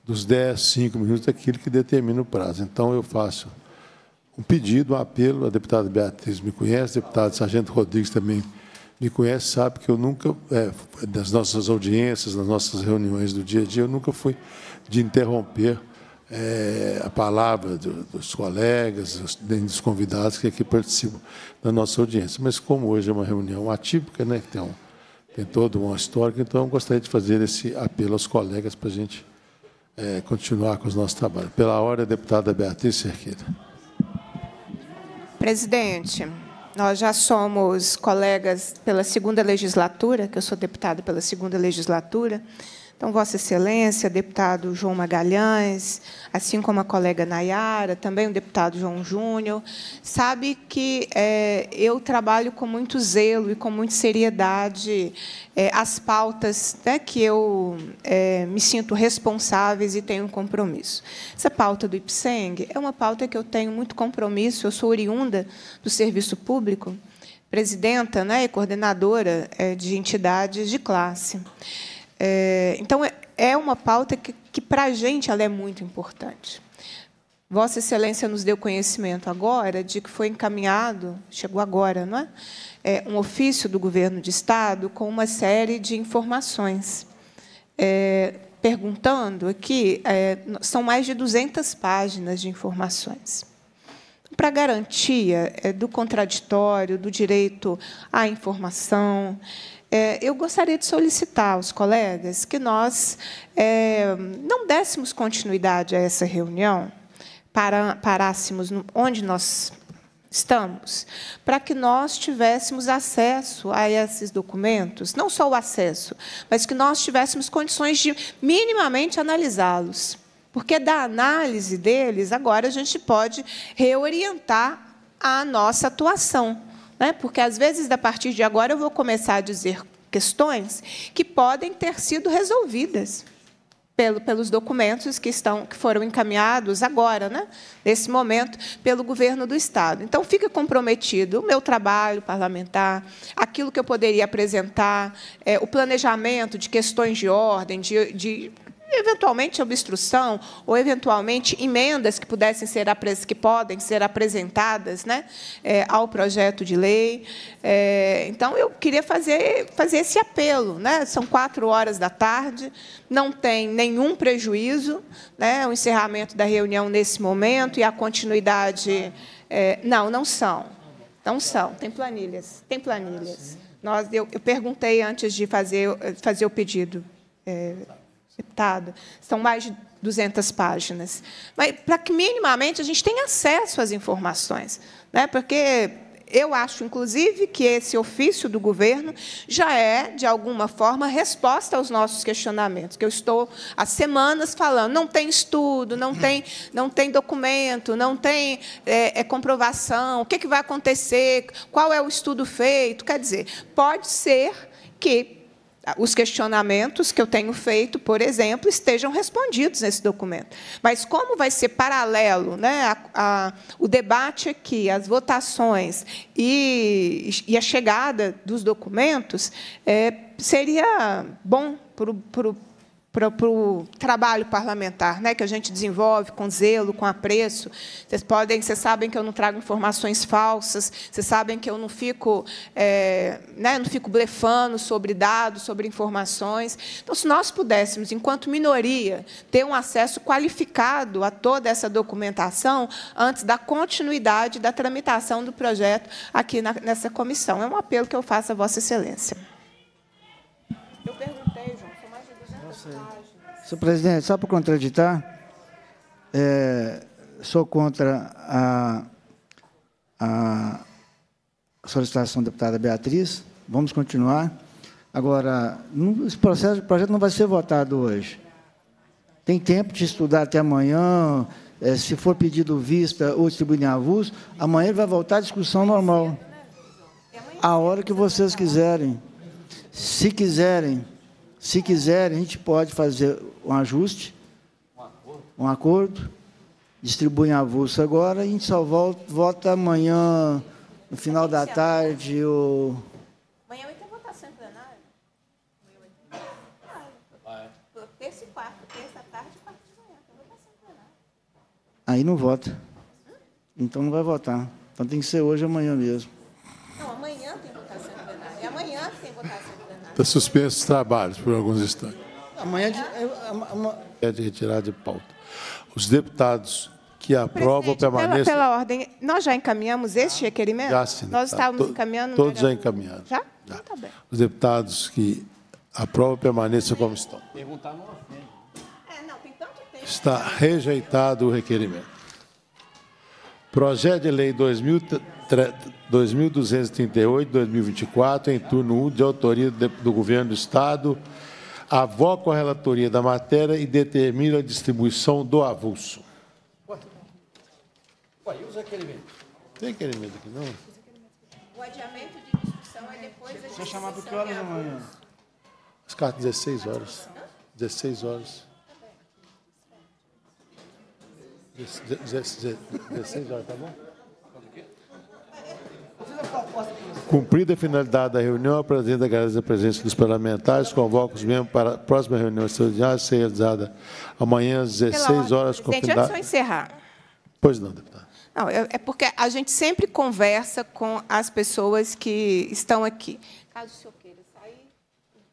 dos 10, 5 minutos, aquilo que determina o prazo. Então, eu faço um pedido, um apelo, a deputada Beatriz me conhece, a deputada Sargento Rodrigues também me conhece, sabe que eu nunca, é, das nossas audiências, das nossas reuniões do dia a dia, eu nunca fui de interromper é, a palavra do, dos colegas, dos convidados que aqui participam da nossa audiência. Mas como hoje é uma reunião atípica, né, que tem um tem todo um histórico, então eu gostaria de fazer esse apelo aos colegas para a gente é, continuar com os nossos trabalhos. Pela hora, deputada Beatriz Cerqueira. Presidente, nós já somos colegas pela segunda legislatura, que eu sou deputada pela segunda legislatura, então, Vossa Excelência, deputado João Magalhães, assim como a colega Nayara, também o deputado João Júnior, sabe que é, eu trabalho com muito zelo e com muita seriedade é, as pautas né, que eu é, me sinto responsáveis e tenho um compromisso. Essa pauta do IPSENG é uma pauta que eu tenho muito compromisso, eu sou oriunda do serviço público, presidenta né, e coordenadora é, de entidades de classe. É, então, é, é uma pauta que, que para a gente, ela é muito importante. Vossa Excelência nos deu conhecimento agora de que foi encaminhado, chegou agora, não é? é um ofício do Governo de Estado com uma série de informações. É, perguntando aqui, é, são mais de 200 páginas de informações. Para garantia é, do contraditório, do direito à informação, é, eu gostaria de solicitar aos colegas que nós é, não dessemos continuidade a essa reunião, para, parássemos onde nós estamos, para que nós tivéssemos acesso a esses documentos, não só o acesso, mas que nós tivéssemos condições de minimamente analisá-los. Porque da análise deles, agora a gente pode reorientar a nossa atuação né? porque às vezes, a partir de agora, eu vou começar a dizer questões que podem ter sido resolvidas pelo, pelos documentos que, estão, que foram encaminhados agora, né? nesse momento, pelo governo do Estado. Então, fica comprometido o meu trabalho parlamentar, aquilo que eu poderia apresentar, é, o planejamento de questões de ordem, de, de eventualmente obstrução ou eventualmente emendas que pudessem ser que podem ser apresentadas, né, é, ao projeto de lei. É, então eu queria fazer fazer esse apelo, né? São quatro horas da tarde, não tem nenhum prejuízo, né? O encerramento da reunião nesse momento e a continuidade, é, não, não são, não são. Tem planilhas, tem planilhas. Nós eu, eu perguntei antes de fazer fazer o pedido deputado. São mais de 200 páginas. Mas para que, minimamente, a gente tenha acesso às informações. Né? Porque eu acho, inclusive, que esse ofício do governo já é, de alguma forma, resposta aos nossos questionamentos, que eu estou há semanas falando, não tem estudo, não tem, não tem documento, não tem é, é, comprovação, o que, é que vai acontecer, qual é o estudo feito. Quer dizer, pode ser que os questionamentos que eu tenho feito, por exemplo, estejam respondidos nesse documento. Mas como vai ser paralelo né, a, a, o debate aqui, as votações e, e a chegada dos documentos, é, seria bom para o para, para o trabalho parlamentar, né, que a gente desenvolve com zelo, com apreço. Vocês podem, vocês sabem que eu não trago informações falsas, vocês sabem que eu não fico, é, né, não fico blefando sobre dados, sobre informações. Então, se nós pudéssemos, enquanto minoria, ter um acesso qualificado a toda essa documentação antes da continuidade da tramitação do projeto aqui na, nessa comissão, é um apelo que eu faço a Vossa Excelência. Eu pergunto Sei. Senhor presidente, só para contraditar, é, sou contra a, a solicitação da deputada Beatriz. Vamos continuar. Agora, esse processo, projeto não vai ser votado hoje. Tem tempo de estudar até amanhã. É, se for pedido vista ou distribuído em avulso, amanhã vai voltar à discussão normal. A hora que vocês quiserem. Se quiserem. Se quiser, a gente pode fazer um ajuste, um acordo, um acordo distribui em avulso agora, a gente só volta, vota amanhã, no final da tarde, ou... Amanhã vai ter votação em plenário? vai Terça e quarta, terça tarde e quarta de manhã, tem votação em plenário. Aí não vota. Então não vai votar. Então tem que ser hoje ou amanhã mesmo. Não, amanhã tem Está suspenso os trabalhos por alguns instantes. Amanhã de, é, é de retirar de pauta. Os deputados que aprovam permaneçam. Pela, pela ordem, nós já encaminhamos este requerimento? Já, sim. Nós tá. estávamos encaminhando. Todos já encaminharam. Já? já. Então, tá bem. Os deputados que aprovam permaneçam como estão. Perguntar não ofende. É, não, tem tanto tempo. Está rejeitado o requerimento. Projeto de Lei 2013. 2238, 2024, em turno 1, de autoria do Governo do Estado, avoca a relatoria da matéria e determina a distribuição do avulso. Ué, usa aquele medo. Tem aquele medo aqui, não? O adiamento de discussão é depois da discussão. Você chamado que horas da manhã? As cartas, 16 horas. 16 horas. 16 tá horas, tá bom? Cumprida a finalidade da reunião, a presidente agradece a presença dos parlamentares, convoca os membros para a próxima reunião extraordinária, ser realizada amanhã às 16 horas. Presidente, convidado... antes de encerrar. Pois não, deputada. Não, é, é porque a gente sempre conversa com as pessoas que estão aqui. Caso o senhor queira sair,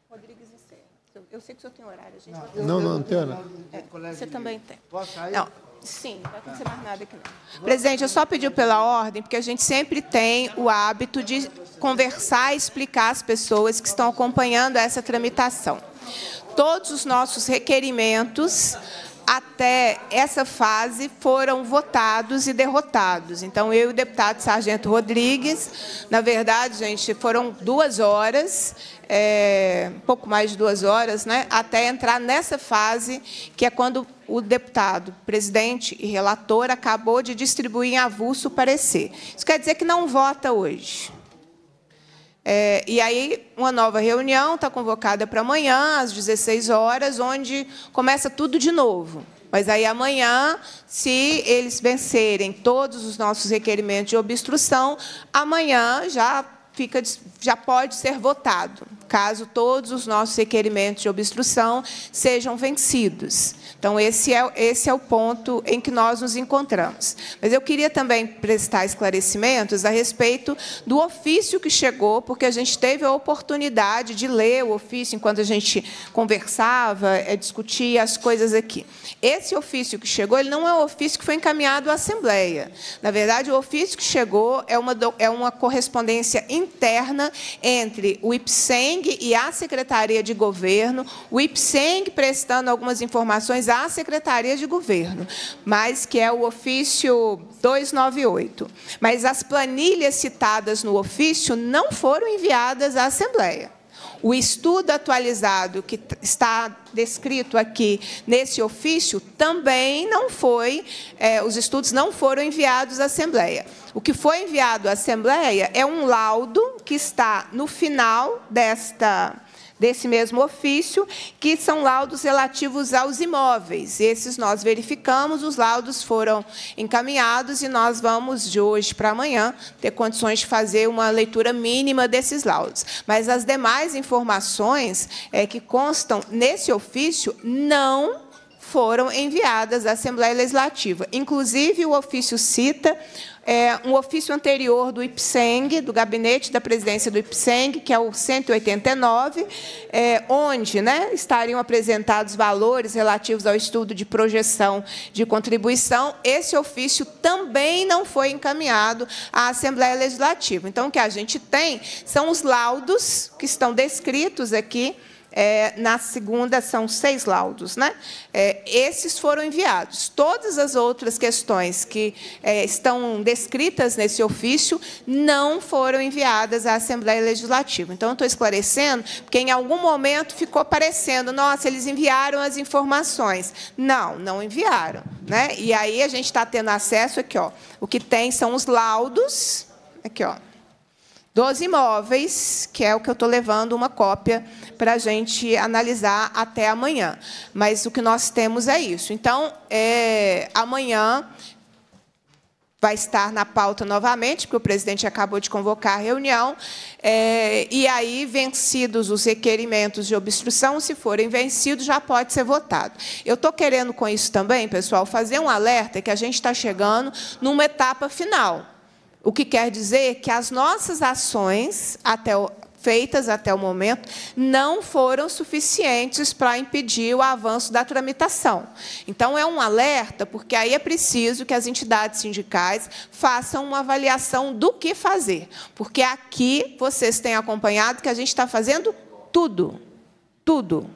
Rodrigues Rodrigues encerra. Eu sei que o senhor tem horário. A gente não, não, não, não tem horário. É, você também tem. Posso sair? Não. Sim, não vai acontecer mais nada aqui não. Presidente, eu só pedi pela ordem, porque a gente sempre tem o hábito de conversar e explicar às pessoas que estão acompanhando essa tramitação. Todos os nossos requerimentos até essa fase foram votados e derrotados. Então, eu e o deputado Sargento Rodrigues, na verdade, gente, foram duas horas é, pouco mais de duas horas, né, até entrar nessa fase, que é quando o deputado, presidente e relator acabou de distribuir em avulso o parecer. Isso quer dizer que não vota hoje. É, e aí, uma nova reunião está convocada para amanhã, às 16 horas, onde começa tudo de novo. Mas aí amanhã, se eles vencerem todos os nossos requerimentos de obstrução, amanhã já fica já pode ser votado caso todos os nossos requerimentos de obstrução sejam vencidos. Então, esse é, esse é o ponto em que nós nos encontramos. Mas eu queria também prestar esclarecimentos a respeito do ofício que chegou, porque a gente teve a oportunidade de ler o ofício enquanto a gente conversava, eh, discutia as coisas aqui. Esse ofício que chegou, ele não é um ofício que foi encaminhado à Assembleia. Na verdade, o ofício que chegou é uma, é uma correspondência interna entre o IPSENG e a Secretaria de Governo, o IPSENG prestando algumas informações à Secretaria de Governo, mas que é o ofício 298. Mas as planilhas citadas no ofício não foram enviadas à Assembleia. O estudo atualizado que está descrito aqui nesse ofício também não foi, é, os estudos não foram enviados à Assembleia. O que foi enviado à Assembleia é um laudo que está no final desta desse mesmo ofício, que são laudos relativos aos imóveis. Esses nós verificamos, os laudos foram encaminhados e nós vamos, de hoje para amanhã, ter condições de fazer uma leitura mínima desses laudos. Mas as demais informações é, que constam nesse ofício não foram enviadas à Assembleia Legislativa. Inclusive, o ofício cita é, um ofício anterior do IPSENG, do gabinete da presidência do IPSENG, que é o 189, é, onde né, estariam apresentados valores relativos ao estudo de projeção de contribuição. Esse ofício também não foi encaminhado à Assembleia Legislativa. Então, o que a gente tem são os laudos que estão descritos aqui é, na segunda são seis laudos. Né? É, esses foram enviados. Todas as outras questões que é, estão descritas nesse ofício não foram enviadas à Assembleia Legislativa. Então, estou esclarecendo, porque em algum momento ficou parecendo, nossa, eles enviaram as informações. Não, não enviaram. Né? E aí a gente está tendo acesso aqui, ó, o que tem são os laudos, aqui, ó, dos imóveis, que é o que eu estou levando uma cópia para a gente analisar até amanhã. Mas o que nós temos é isso. Então, é, amanhã vai estar na pauta novamente, porque o presidente acabou de convocar a reunião, é, e aí, vencidos os requerimentos de obstrução, se forem vencidos, já pode ser votado. Eu estou querendo, com isso também, pessoal, fazer um alerta que a gente está chegando numa etapa final. O que quer dizer que as nossas ações até o, feitas até o momento não foram suficientes para impedir o avanço da tramitação. Então, é um alerta, porque aí é preciso que as entidades sindicais façam uma avaliação do que fazer, porque aqui vocês têm acompanhado que a gente está fazendo tudo, tudo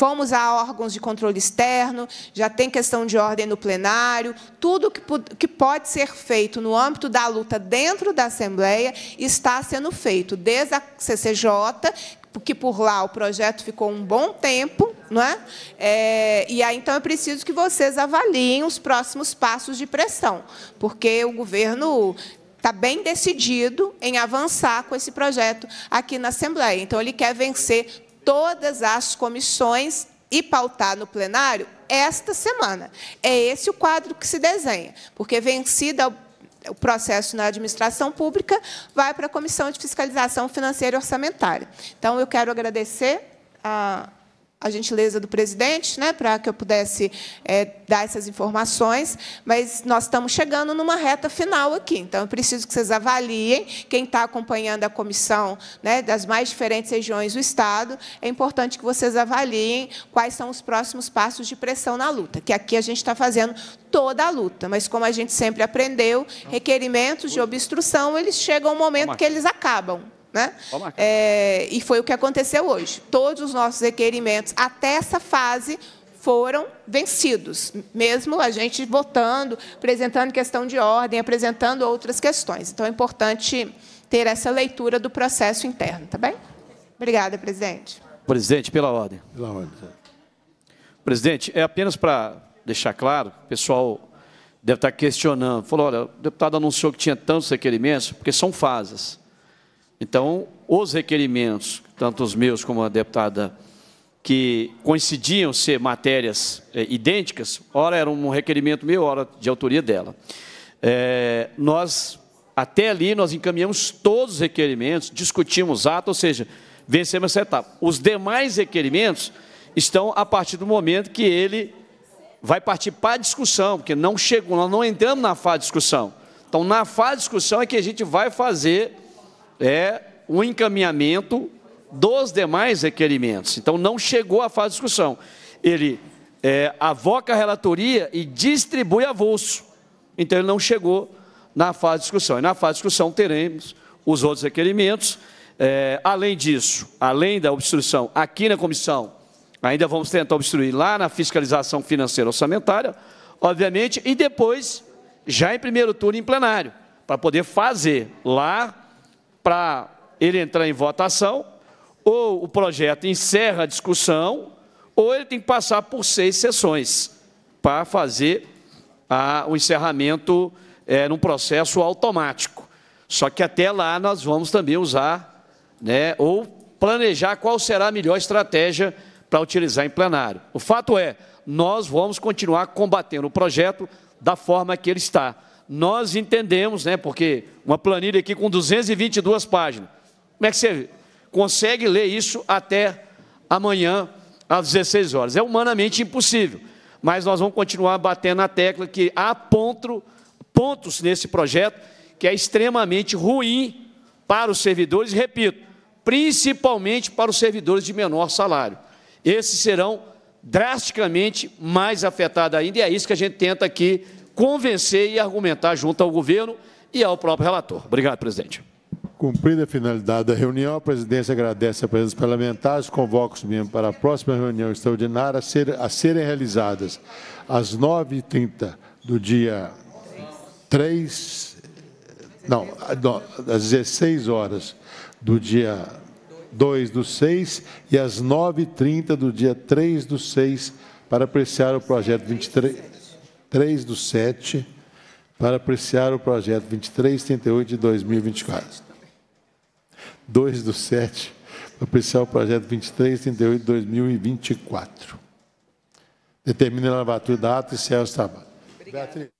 fomos a órgãos de controle externo, já tem questão de ordem no plenário, tudo que, pode ser feito no âmbito da luta dentro da Assembleia está sendo feito, desde a CCJ, porque por lá o projeto ficou um bom tempo, não é? é? E aí então é preciso que vocês avaliem os próximos passos de pressão, porque o governo está bem decidido em avançar com esse projeto aqui na Assembleia. Então ele quer vencer todas as comissões e pautar no plenário esta semana. É esse o quadro que se desenha, porque vencida o processo na administração pública vai para a Comissão de Fiscalização Financeira e Orçamentária. Então, eu quero agradecer a a gentileza do presidente, né, para que eu pudesse é, dar essas informações, mas nós estamos chegando numa reta final aqui. Então, eu preciso que vocês avaliem, quem está acompanhando a comissão né, das mais diferentes regiões do Estado, é importante que vocês avaliem quais são os próximos passos de pressão na luta, que aqui a gente está fazendo toda a luta, mas como a gente sempre aprendeu, requerimentos de obstrução, eles chegam ao momento que eles acabam. Né? É, e foi o que aconteceu hoje. Todos os nossos requerimentos, até essa fase, foram vencidos, mesmo a gente votando, apresentando questão de ordem, apresentando outras questões. Então, é importante ter essa leitura do processo interno, tá bem? Obrigada, presidente. Presidente, pela ordem. Pela ordem. Tá. Presidente, é apenas para deixar claro, o pessoal deve estar tá questionando. Falou, olha, o deputado anunciou que tinha tantos requerimentos, porque são fases. Então, os requerimentos, tanto os meus como a deputada, que coincidiam ser matérias é, idênticas, ora era um requerimento meu, ora de autoria dela. É, nós, até ali, nós encaminhamos todos os requerimentos, discutimos ato, ou seja, vencemos essa etapa. Os demais requerimentos estão a partir do momento que ele vai partir para a discussão, porque não chegou, nós não entramos na fase de discussão. Então, na fase de discussão é que a gente vai fazer é o encaminhamento dos demais requerimentos. Então, não chegou à fase de discussão. Ele é, avoca a relatoria e distribui avulso. Então, ele não chegou na fase de discussão. E na fase de discussão teremos os outros requerimentos. É, além disso, além da obstrução aqui na comissão, ainda vamos tentar obstruir lá na fiscalização financeira orçamentária, obviamente, e depois, já em primeiro turno, em plenário, para poder fazer lá para ele entrar em votação, ou o projeto encerra a discussão, ou ele tem que passar por seis sessões para fazer a, o encerramento é, num processo automático. Só que até lá nós vamos também usar, né, ou planejar qual será a melhor estratégia para utilizar em plenário. O fato é, nós vamos continuar combatendo o projeto da forma que ele está nós entendemos, né? Porque uma planilha aqui com 222 páginas. Como é que você consegue ler isso até amanhã às 16 horas? É humanamente impossível. Mas nós vamos continuar batendo na tecla que há ponto, pontos nesse projeto que é extremamente ruim para os servidores, repito, principalmente para os servidores de menor salário. Esses serão drasticamente mais afetados ainda, e é isso que a gente tenta aqui convencer e argumentar junto ao governo e ao próprio relator. Obrigado, presidente. Cumprida a finalidade da reunião, a presidência agradece a presença dos parlamentares, convoca os membros para a próxima reunião extraordinária a, ser, a serem realizadas às 9h30 do dia 3, não, às 16 horas do dia 2 do 6 e às 9h30 do dia 3 do 6 para apreciar o projeto 23. 3 do 7, para apreciar o projeto 2338 de 2024. 2 do 7, para apreciar o projeto 2338 de 2024. Determina a lavatura da ata e encerra os trabalhos. Obrigada.